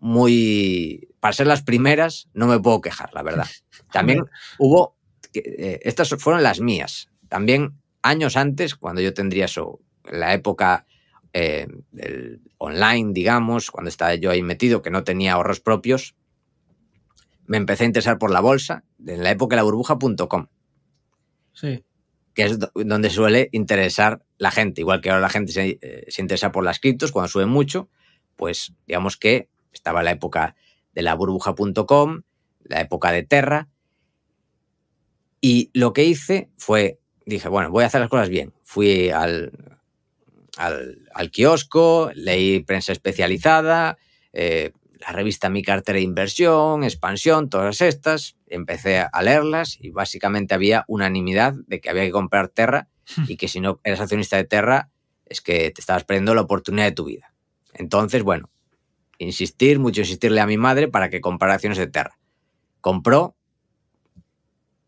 muy... Para ser las primeras, no me puedo quejar, la verdad. (laughs) También hubo... Eh, estas fueron las mías. También años antes, cuando yo tendría eso, la época eh, online, digamos, cuando estaba yo ahí metido, que no tenía ahorros propios, me empecé a interesar por la bolsa, en la época de la burbuja.com. Sí. Que es donde suele interesar la gente. Igual que ahora la gente eh, se, interesa por las criptos cuando sube mucho, pues digamos que estaba la época de la burbuja.com, la época de Terra. Y lo que hice fue, dije, bueno, voy a hacer las cosas bien. Fui al al kiosco, leí prensa especializada, eh, la revista Mi Cartera de Inversión, Expansión, todas estas. Empecé a leerlas y básicamente había unanimidad de que había que comprar Terra hmm. y que si no eras accionista de Terra es que te estabas perdiendo la oportunidad de tu vida. Entonces, bueno, insistir, mucho insistirle a mi madre para que comprara acciones de Terra. Compró,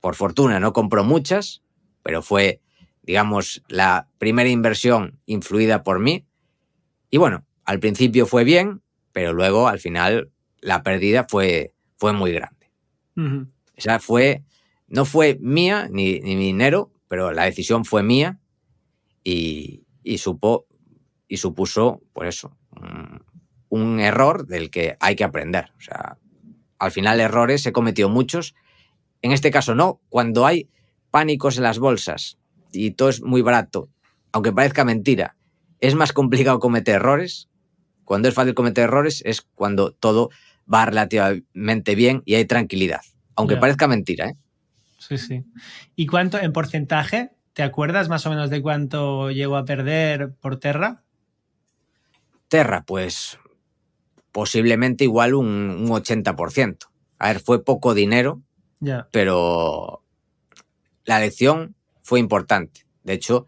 por fortuna no compró muchas, pero fue digamos, la primera inversión influida por mí. Y bueno, al principio fue bien, pero luego al final la pérdida fue, fue muy grande. O sea, fue, no fue mía ni, mi dinero, pero la decisión fue mía y, y supo, y supuso, por pues eso, un, error del que hay que aprender. O sea, al final errores he cometido muchos. En este caso no, cuando hay pánicos en las bolsas, y todo es muy barato, aunque parezca mentira, es más complicado cometer errores. Cuando es fácil cometer errores es cuando todo va relativamente bien y hay tranquilidad, aunque parezca mentira. ¿eh? Sí, sí. ¿Y cuánto en porcentaje? ¿Te acuerdas más o menos de cuánto llego a perder por Terra? Terra, pues posiblemente igual un, 80%. A ver, fue poco dinero, pero la lección fue importante. De hecho,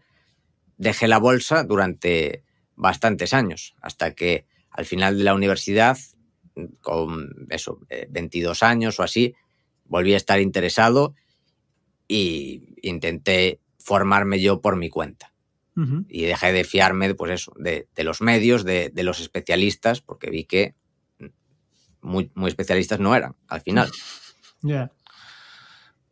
dejé la bolsa durante bastantes años, hasta que al final de la universidad, con eso, 22 eh, años o así, volví a estar interesado e intenté formarme yo por mi cuenta. Y dejé de fiarme, pues eso, de, los medios, de, los especialistas, porque vi que muy, especialistas no eran al final. (laughs) Ya.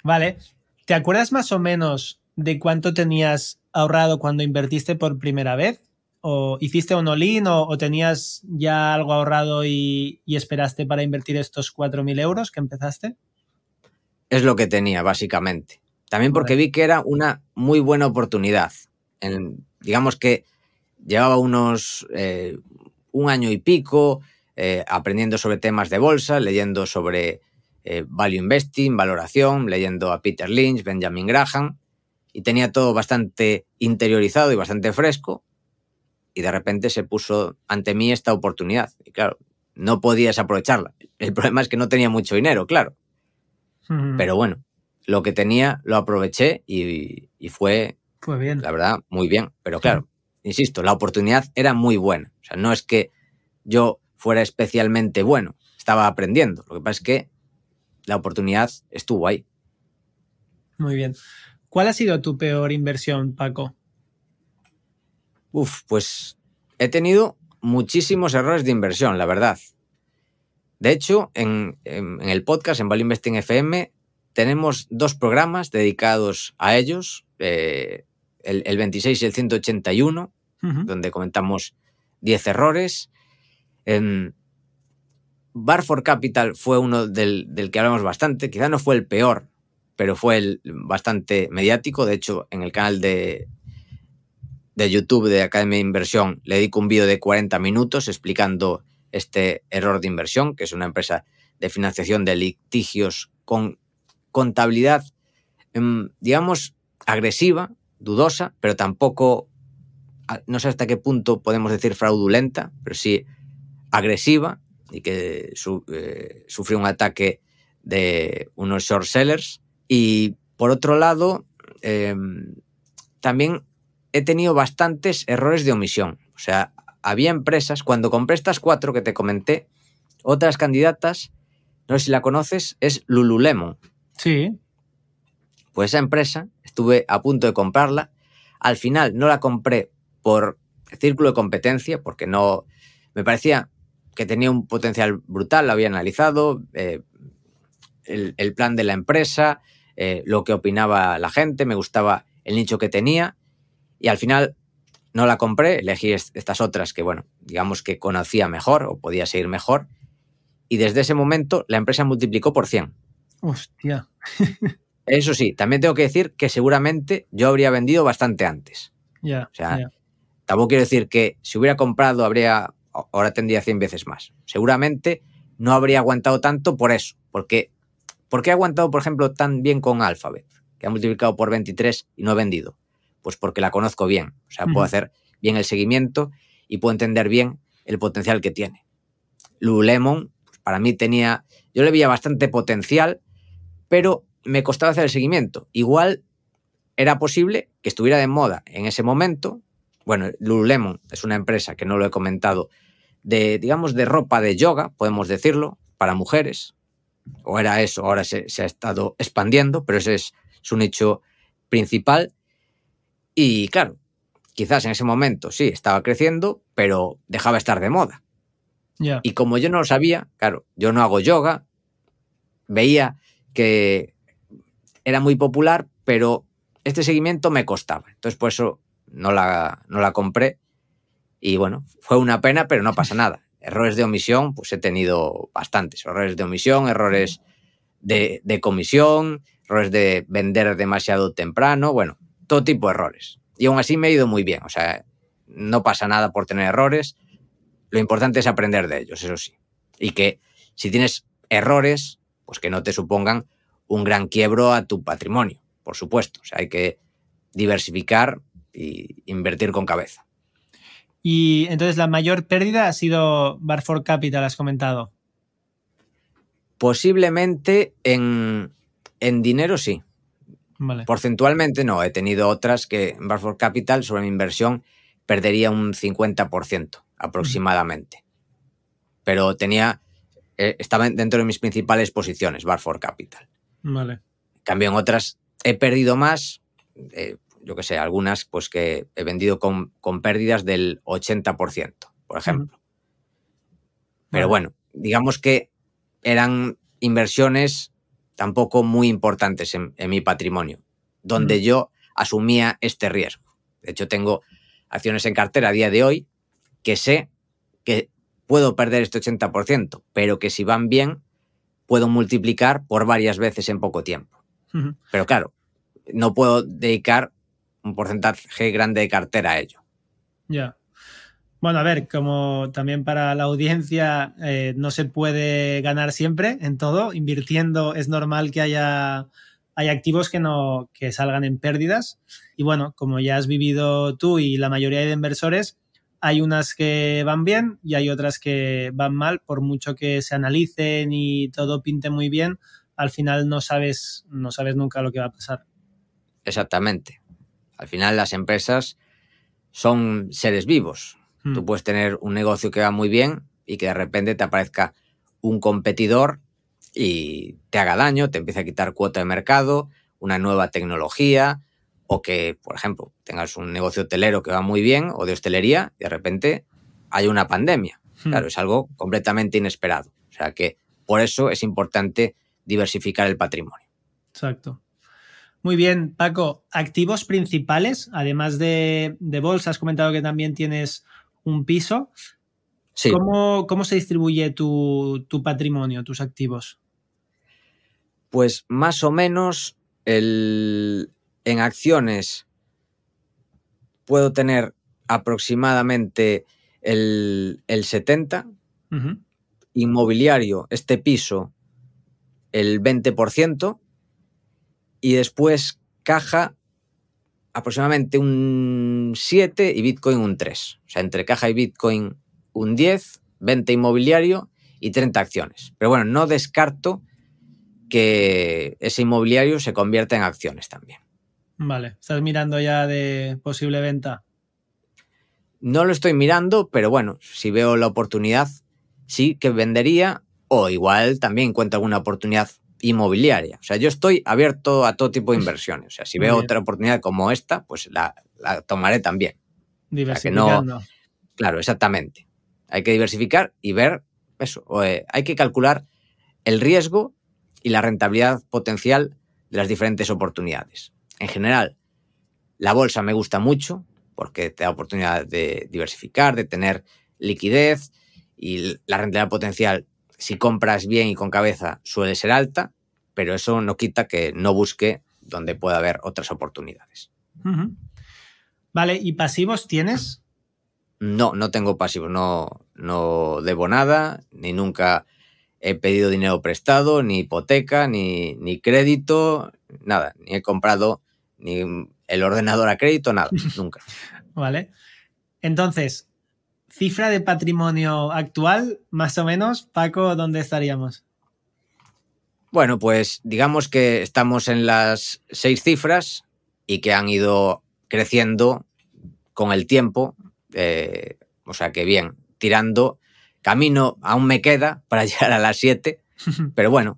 Vale. ¿Te acuerdas más o menos de cuánto tenías ahorrado cuando invertiste por primera vez? ¿O hiciste un all o, tenías ya algo ahorrado y, esperaste para invertir estos 4.000 euros que empezaste? Es lo que tenía, básicamente. También porque vi que era una muy buena oportunidad. En, digamos que llevaba unos eh, un año y pico eh, aprendiendo sobre temas de bolsa, leyendo sobre eh, value investing, valoración, leyendo a Peter Lynch, Benjamin Graham, y tenía todo bastante interiorizado y bastante fresco. Y de repente se puso ante mí esta oportunidad. Y claro, no podías aprovecharla. El problema es que no tenía mucho dinero, claro. Pero bueno, lo que tenía lo aproveché y, fue, muy bien. la verdad, muy bien. Pero claro, insisto, la oportunidad era muy buena. O sea, no es que yo fuera especialmente bueno, estaba aprendiendo. Lo que pasa es que la oportunidad estuvo ahí. Muy bien. ¿Cuál ha sido tu peor inversión, Paco? Uf, pues he tenido muchísimos errores de inversión, la verdad. De hecho, en, el podcast, en Value Investing FM, tenemos dos programas dedicados a ellos, eh, el, 26 y el 181, donde comentamos 10 errores. En em, Bar Capital fue uno del, del que hablamos bastante, quizá no fue el peor, pero fue bastante mediático. De hecho, en el canal de, YouTube de Academia de Inversión le dedico un vídeo de 40 minutos explicando este error de inversión, que es una empresa de financiación de litigios con contabilidad, em, digamos, agresiva, dudosa, pero tampoco, no sé hasta qué punto podemos decir fraudulenta, pero sí agresiva y que eh, sufrió un ataque de unos short sellers y por otro lado, em, también he tenido bastantes errores de omisión. O sea, había empresas, cuando compré estas cuatro que te comenté, otras candidatas, no sé si la conoces, es Lululemon. Sí. Pues esa empresa, estuve a punto de comprarla. Al final no la compré por círculo de competencia, porque no. Me parecía que tenía un potencial brutal, la había analizado, eh, el, plan de la empresa, eh, lo que opinaba la gente, me gustaba el nicho que tenía y al final no la compré, elegí estas otras que, bueno, digamos que conocía mejor o podía seguir mejor y desde ese momento la empresa multiplicó por 100. Hostia. Eso sí, también tengo que decir que seguramente yo habría vendido bastante antes. Ya. o sea, tampoco quiero decir que si hubiera comprado habría, ahora tendría 100 veces más. Seguramente no habría aguantado tanto por eso, porque ¿Por qué ha aguantado, por ejemplo, tan bien con Alphabet, que ha multiplicado por 23 y no ha vendido? Pues porque la conozco bien. O sea, puedo hacer bien el seguimiento y puedo entender bien el potencial que tiene. Lululemon, pues para mí tenía, yo le veía bastante potencial, pero me costaba hacer el seguimiento. Igual era posible que estuviera de moda en ese momento. Bueno, Lululemon es una empresa que no lo he comentado, de, digamos, de ropa de yoga, podemos decirlo, para mujeres, o era eso, ahora se, ha estado expandiendo, pero ese es su nicho principal. Y claro, quizás en ese momento sí, estaba creciendo, pero dejaba estar de moda. Y como yo no lo sabía, claro, yo no hago yoga, veía que era muy popular, pero este seguimiento me costaba. Entonces, por eso no la, no la compré. Y bueno, fue una pena, pero no pasa nada errores de omisión, pues he tenido bastantes. Errores de omisión, errores de, comisión, errores de vender demasiado temprano, bueno, todo tipo de errores. Y aún así me he ido muy bien, o sea, no pasa nada por tener errores. Lo importante es aprender de ellos, eso sí. Y que si tienes errores, pues que no te supongan un gran quiebro a tu patrimonio, por supuesto. O sea, hay que diversificar y invertir con cabeza. Y entonces la mayor pérdida ha sido Barford Capital, has comentado. Posiblemente en, dinero sí. Porcentualmente no. He tenido otras que Barford Capital sobre mi inversión perdería un 50% aproximadamente. Pero tenía, eh, estaba dentro de mis principales posiciones, Barford Capital. Vale. Cambio en otras he perdido más, eh, yo que sé, algunas pues que he vendido con, pérdidas del 80%, por ejemplo. Pero bueno, digamos que eran inversiones tampoco muy importantes en, mi patrimonio, donde yo asumía este riesgo. De hecho, tengo acciones en cartera a día de hoy que sé que puedo perder este 80%, pero que si van bien, puedo multiplicar por varias veces en poco tiempo. Pero claro, no puedo dedicar un porcentaje grande de cartera a ello. Ya. Bueno, a ver, como también para la audiencia eh, no se puede ganar siempre en todo, invirtiendo es normal que haya, hay activos que, no, que salgan en pérdidas. Y bueno, como ya has vivido tú y la mayoría de inversores, hay unas que van bien y hay otras que van mal, por mucho que se analicen y todo pinte muy bien, al final no sabes, no sabes nunca lo que va a pasar. Exactamente. Al final las empresas son seres vivos. Tú hmm. puedes tener un negocio que va muy bien y que de repente te aparezca un competidor y te haga daño, te empieza a quitar cuota de mercado, una nueva tecnología, o que, por ejemplo, tengas un negocio hotelero que va muy bien o de hostelería y de repente hay una pandemia. Hmm. Claro, es algo completamente inesperado. O sea que por eso es importante diversificar el patrimonio. Exacto. Muy bien, Paco. Activos principales, además de, de bolsa, has comentado que también tienes un piso. Sí. ¿Cómo, se distribuye tu, tu, patrimonio, tus activos? Pues más o menos en acciones puedo tener aproximadamente el, 70, inmobiliario, este piso, el 20%, y después caja aproximadamente un 7 y Bitcoin un 3. O sea, entre caja y Bitcoin un 10, venta inmobiliario y 30 acciones. Pero bueno, no descarto que ese inmobiliario se convierta en acciones también. Vale, ¿estás mirando ya de posible venta? No lo estoy mirando, pero bueno, si veo la oportunidad, sí que vendería o igual también encuentro alguna oportunidad inmobiliaria. O sea, yo estoy abierto a todo tipo de pues, inversiones. O sea, si veo otra oportunidad como esta, pues la, tomaré también. Diversificando. claro, exactamente. Hay que diversificar y ver eso. Eh, hay que calcular el riesgo y la rentabilidad potencial de las diferentes oportunidades. En general, la bolsa me gusta mucho porque te da oportunidad de diversificar, de tener liquidez y la rentabilidad potencial si compras bien y con cabeza, suele ser alta, pero eso no quita que no busque donde pueda haber otras oportunidades. Vale, ¿y pasivos tienes? No, no tengo pasivos, no, no debo nada, ni nunca he pedido dinero prestado, ni hipoteca, ni, ni crédito, nada, ni he comprado ni el ordenador a crédito, nada, (laughs) nunca. vale. Entonces, cifra de patrimonio actual, más o menos, Paco, ¿dónde estaríamos? Bueno, pues digamos que estamos en las seis cifras y que han ido creciendo con el tiempo. Eh, o sea que bien, tirando. Camino aún me queda para (laughs) llegar a las siete, (laughs) pero bueno,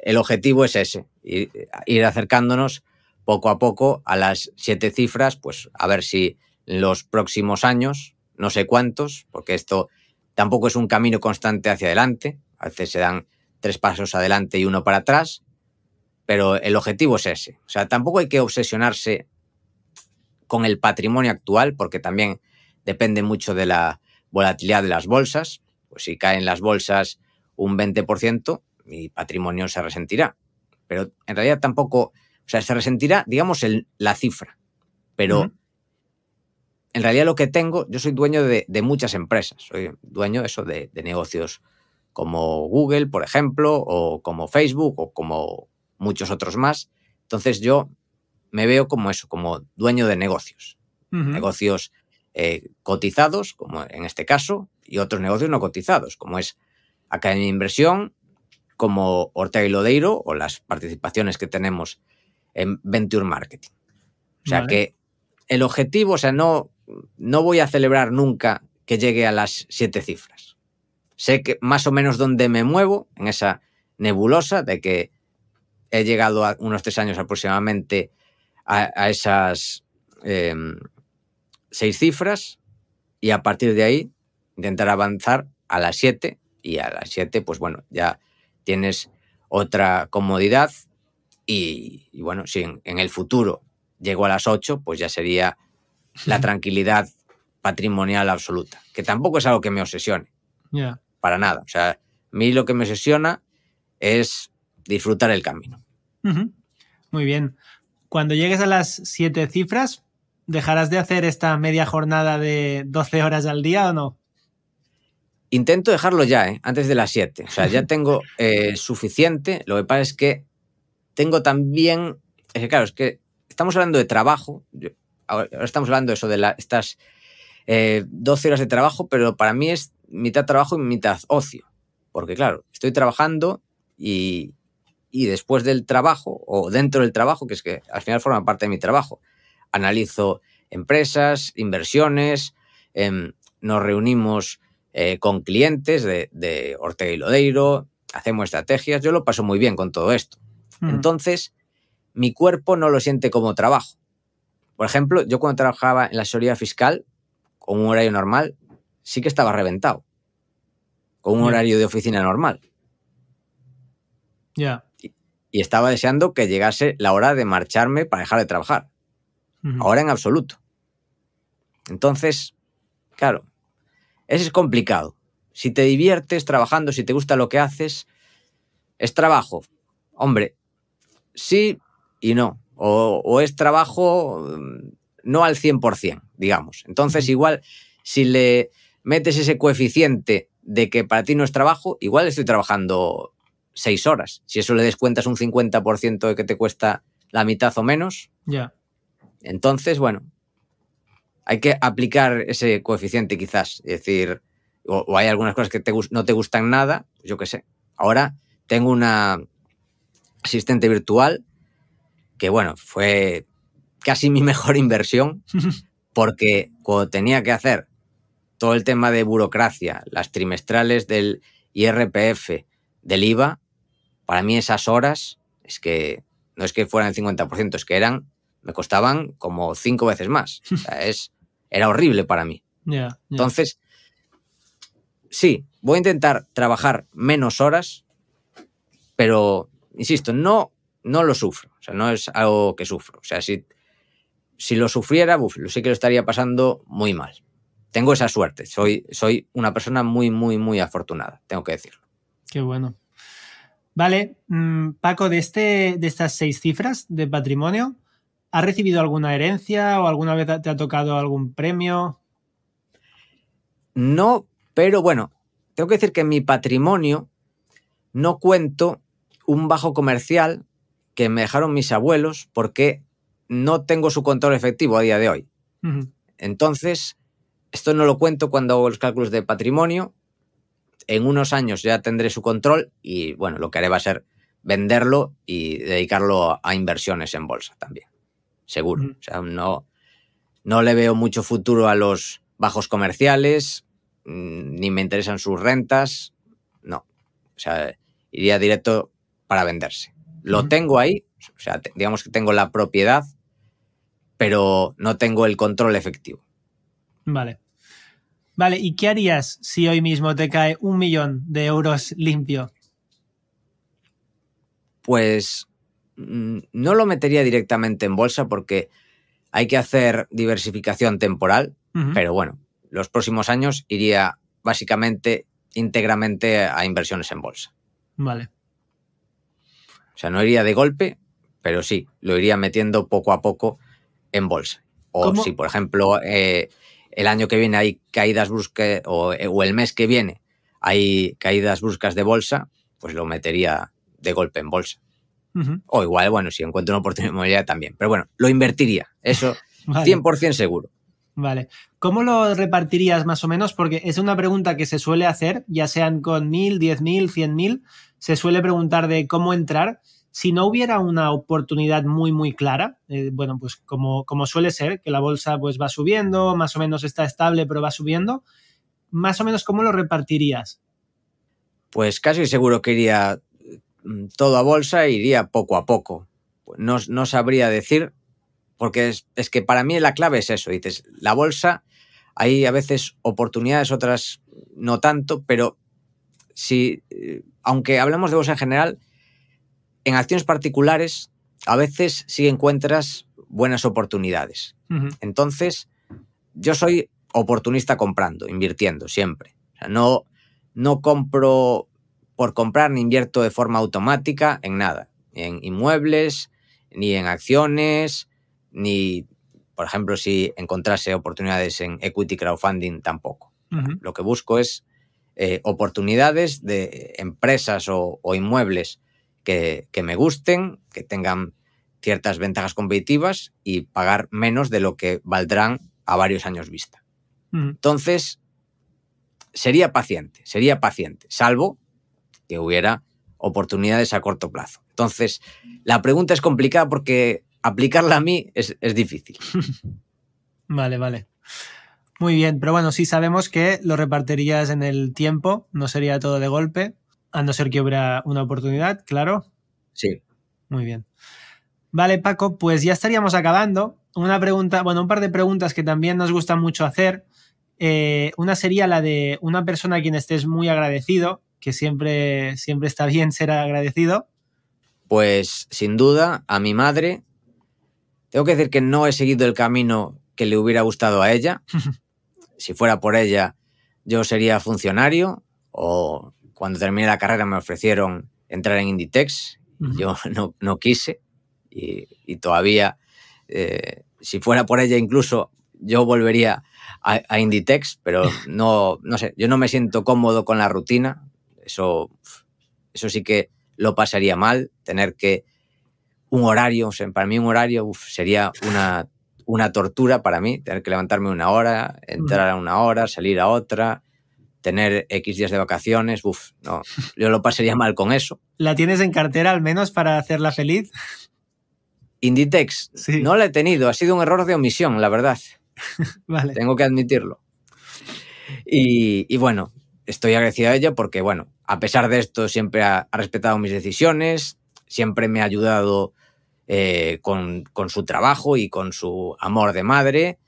el objetivo es ese, ir acercándonos poco a poco a las siete cifras, pues a ver si en los próximos años, no sé cuántos, porque esto tampoco es un camino constante hacia adelante, a veces se dan tres pasos adelante y uno para atrás, pero el objetivo es ese. O sea, tampoco hay que obsesionarse con el patrimonio actual, porque también depende mucho de la volatilidad de las bolsas. Pues si caen las bolsas un 20%, mi patrimonio se resentirá. Pero en realidad tampoco, o sea, se resentirá, digamos, la cifra, pero en realidad lo que tengo, yo soy dueño de, muchas empresas, soy dueño eso de, negocios como Google, por ejemplo, o como Facebook, o como muchos otros más. Entonces yo me veo como eso, como dueño de negocios, negocios eh, cotizados, como en este caso, y otros negocios no cotizados, como es Academia de Inversión, como Ortega y Lodeiro, o las participaciones que tenemos en Venture Marketing. O sea que el objetivo, o sea, no no voy a celebrar nunca que llegue a las siete cifras. Sé que más o menos dónde me muevo, en esa nebulosa de que he llegado a unos tres años aproximadamente a, esas em, seis cifras y a partir de ahí intentar avanzar a las siete y a las siete pues bueno, ya tienes otra comodidad y, bueno, si en, en, el futuro llego a las ocho pues ya sería la tranquilidad patrimonial absoluta, que tampoco es algo que me obsesione. Para nada. O sea, a mí lo que me obsesiona es disfrutar el camino. Muy bien. Cuando llegues a las siete cifras, ¿dejarás de hacer esta media jornada de 12 horas al día o no? Intento dejarlo ya, ¿eh? antes de las siete. O sea, ya (laughs) tengo eh, suficiente. Lo que pasa es que tengo también. Es que, claro, es que estamos hablando de trabajo ahora estamos hablando de eso, de estas 12 eh, horas de trabajo, pero para mí es mitad trabajo y mitad ocio. Porque claro, estoy trabajando y, después del trabajo o dentro del trabajo, que es que al final forma parte de mi trabajo, analizo empresas, inversiones, em, nos reunimos eh, con clientes de, Ortega y Lodeiro, hacemos estrategias, yo lo paso muy bien con todo esto. Mm. Entonces, mi cuerpo no lo siente como trabajo, por ejemplo, yo cuando trabajaba en la asesoría fiscal, con un horario normal, sí que estaba reventado. Con un horario de oficina normal. Ya. Y, estaba deseando que llegase la hora de marcharme para dejar de trabajar. Ahora en absoluto. Entonces, claro, eso es complicado. Si te diviertes trabajando, si te gusta lo que haces, es trabajo. Hombre, sí y no o, es trabajo mm, no al 100%, digamos. Entonces, igual, si le metes ese coeficiente de que para ti no es trabajo, igual estoy trabajando seis horas. Si eso le descuentas un 50% de que te cuesta la mitad o menos. Ya. Entonces, bueno, hay que aplicar ese coeficiente quizás. Es decir, o, hay algunas cosas que no te gustan nada, pues yo qué sé. Ahora tengo una asistente virtual que bueno, fue casi mi (laughs) mejor inversión, porque cuando tenía que hacer todo el tema de burocracia, las trimestrales del IRPF, del IVA, para mí esas horas, es que no es que fueran el 50%, es que eran, me costaban como cinco veces más. (laughs) es, era horrible para mí. Entonces, sí, voy a intentar trabajar menos horas, pero, insisto, no no lo sufro, o sea, no es algo que sufro. O sea, si, si lo sufriera, lo sí que lo estaría pasando muy mal. Tengo esa suerte, soy, soy una persona muy, muy, muy afortunada, tengo que decirlo. Qué bueno. Vale, mm, Paco, de, este, de estas seis cifras de patrimonio, ¿has recibido alguna herencia o alguna vez te ha tocado algún premio? No, pero bueno, tengo que decir que en mi patrimonio no cuento un bajo comercial que me dejaron mis abuelos porque no tengo su control efectivo a día de hoy. Entonces, esto no lo cuento cuando hago los cálculos de patrimonio. En unos años ya tendré su control y bueno, lo que haré va a ser venderlo y dedicarlo a inversiones en bolsa también. Seguro. O sea, no, no le veo mucho futuro a los bajos comerciales, mm, ni me interesan sus rentas. No. O sea, iría directo para venderse. Lo tengo ahí, o sea, digamos que tengo la propiedad, pero no tengo el control efectivo. Vale. Vale, ¿y qué harías si hoy mismo te cae un millón de euros limpio? Pues mm, no lo metería directamente en bolsa porque hay que hacer diversificación temporal, pero bueno, los próximos años iría básicamente íntegramente a inversiones en bolsa. Vale. O sea, no iría de golpe, pero sí, lo iría metiendo poco a poco en bolsa. O si, por ejemplo, eh, el año que viene hay caídas bruscas, eh, o, el mes que viene hay caídas bruscas de bolsa, pues lo metería de golpe en bolsa. O igual, bueno, si encuentro una oportunidad movilidad también. Pero bueno, lo invertiría, eso 100% (laughs) seguro. Vale. ¿Cómo lo repartirías más o menos? Porque es una pregunta que se suele hacer, ya sean con mil, diez mil, cien mil, se suele preguntar de cómo entrar. Si no hubiera una oportunidad muy, muy clara, eh, bueno, pues como, como suele ser, que la bolsa pues va subiendo, más o menos está estable, pero va subiendo, más o menos cómo lo repartirías. Pues casi seguro que iría mm, todo a bolsa e iría poco a poco. No, sabría decir, porque es, es, que para mí la clave es eso. Dices, la bolsa, hay a veces oportunidades, otras no tanto, pero si eh, aunque hablemos de bolsa en general, en acciones particulares a veces sí encuentras buenas oportunidades. Entonces, yo soy oportunista comprando, invirtiendo siempre. no, no compro por comprar ni invierto de forma automática en nada, ni en inmuebles, ni en acciones, ni, por ejemplo, si encontrase oportunidades en equity crowdfunding tampoco. Lo que busco es eh, oportunidades de empresas o, inmuebles que, me gusten, que tengan ciertas ventajas competitivas y pagar menos de lo que valdrán a varios años vista. Entonces, sería paciente, sería paciente, salvo que hubiera oportunidades a corto plazo. Entonces, la pregunta es complicada porque aplicarla a mí es difícil. (laughs) vale, vale. Muy bien, pero bueno, sí sabemos que lo repartirías en el tiempo, no sería todo de golpe, a no ser que hubiera una oportunidad, claro. Sí. Muy bien. Vale, Paco, pues ya estaríamos acabando. Una pregunta, bueno, un par de preguntas que también nos gusta mucho hacer. Eh, una sería la de una persona a quien estés muy agradecido, que siempre, siempre está bien ser agradecido. Pues sin duda, a mi madre, tengo que decir que no he seguido el camino que le hubiera gustado a ella, (laughs) si fuera por ella, yo sería funcionario o cuando terminé la carrera me ofrecieron entrar en Inditex. Yo (laughs) no, quise y, todavía, eh, si fuera por ella incluso, yo volvería a, Inditex, pero (laughs) no, no sé, yo no me siento cómodo con la rutina. Eso, eso sí que lo pasaría mal, tener que un horario, para mí un horario sería una una tortura para mí, tener que levantarme una hora, entrar mm. a una hora, salir a otra, tener X días de vacaciones, uff, no, (laughs) yo lo pasaría mal con eso. ¿La tienes en cartera al menos para hacerla feliz? Inditex, no la he tenido, ha sido un error de omisión, la verdad. (laughs) vale. Tengo que admitirlo. Y, bueno, estoy agradecido a ella porque, bueno, a pesar de esto, siempre ha respetado mis decisiones, siempre me ha ayudado eh, con, su trabajo y con su amor de madre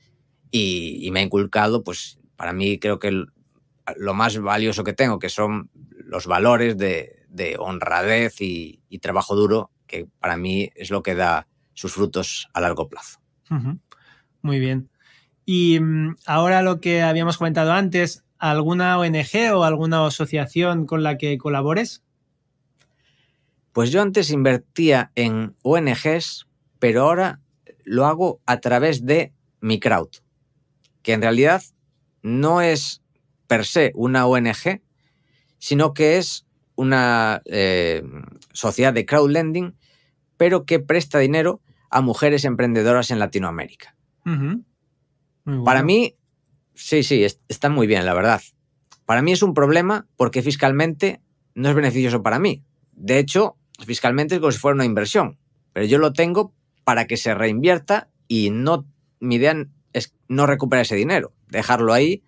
y, me ha inculcado, pues para mí creo que lo más valioso que tengo, que son los valores de, honradez y, trabajo duro, que para mí es lo que da sus frutos a largo plazo. Muy bien. Y mm, ahora lo que habíamos comentado antes, ¿alguna ONG o alguna asociación con la que colabores? Pues yo antes invertía en ONGs, pero ahora lo hago a través de mi crowd, que en realidad no es per se una ONG, sino que es una eh, sociedad de crowdlending, pero que presta dinero a mujeres emprendedoras en Latinoamérica. Para mí, sí, sí, está muy bien, la verdad. Para mí es un problema porque fiscalmente no es beneficioso para mí. De hecho, fiscalmente es como si fuera una inversión, pero yo lo tengo para que se reinvierta y no, mi idea es no recuperar ese dinero, dejarlo ahí.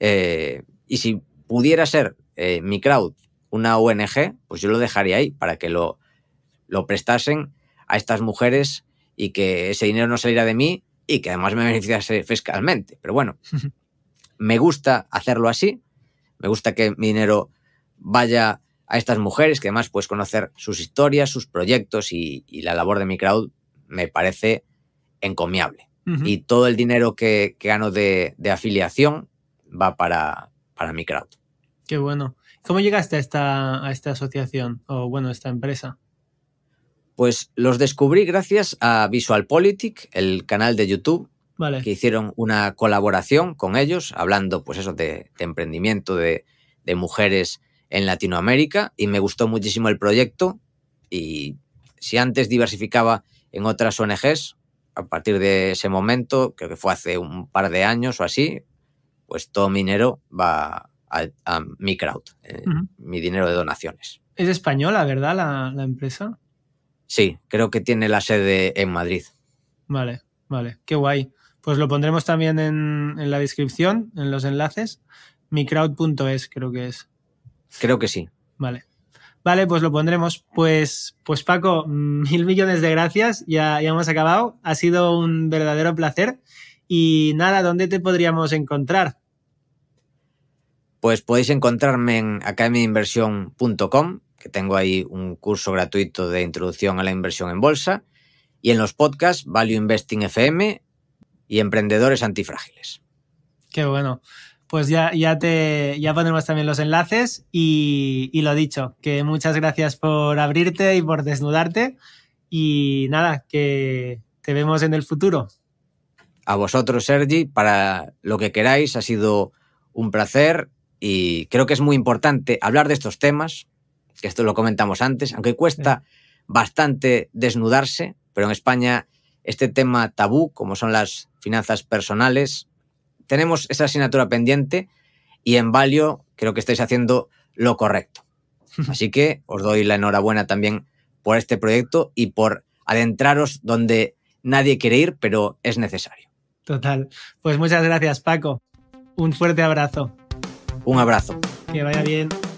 Eh, y si pudiera ser eh, mi crowd una ONG, pues yo lo dejaría ahí para que lo, lo prestasen a estas mujeres y que ese dinero no saliera de mí y que además me beneficiase fiscalmente. Pero bueno, (laughs) me gusta hacerlo así, me gusta que mi dinero vaya a estas mujeres, que además puedes conocer sus historias, sus proyectos y, la labor de mi crowd me parece encomiable. Y todo el dinero que, gano de, afiliación va para, para mi crowd. Qué bueno. ¿Cómo llegaste a esta, asociación o, bueno, a esta empresa? Pues los descubrí gracias a Visual VisualPolitik, el canal de YouTube, que hicieron una colaboración con ellos, hablando, pues eso, de, emprendimiento, de mujeres en Latinoamérica y me gustó muchísimo el proyecto y si antes diversificaba en otras ONGs, a partir de ese momento, creo que fue hace un par de años o así, pues todo mi dinero va a, mi crowd, eh, mi dinero de donaciones. Es española, ¿verdad? La, empresa. Sí, creo que tiene la sede en Madrid. Vale, vale, qué guay. Pues lo pondremos también en, la descripción, en los enlaces. Microwd.es creo que es. Creo que sí. Vale. Vale, pues lo pondremos. Pues, pues Paco, mm, (laughs) mil millones de gracias. Ya, ya hemos acabado. Ha sido un verdadero placer. Y nada, ¿dónde te podríamos encontrar? Pues podéis encontrarme en academiainversión.com, que tengo ahí un curso gratuito de introducción a la inversión en bolsa, y en los podcasts Value Investing FM y Emprendedores Antifrágiles. Qué bueno pues ya, ya, te, ya pondremos también los enlaces y, y lo dicho, que muchas gracias por abrirte y por desnudarte y nada, que te vemos en el futuro. A vosotros, Sergi, para lo que queráis, ha sido un placer y creo que es muy importante hablar de estos temas, que esto lo comentamos antes, aunque cuesta bastante desnudarse, pero en España este tema tabú, como son las finanzas personales, tenemos esa asignatura pendiente y en Valio creo que estáis haciendo lo correcto. (laughs) Así que os doy la enhorabuena también por este proyecto y por adentraros donde nadie quiere ir, pero es necesario. Total. Pues muchas gracias, Paco. Un fuerte abrazo. Un abrazo. Que vaya bien.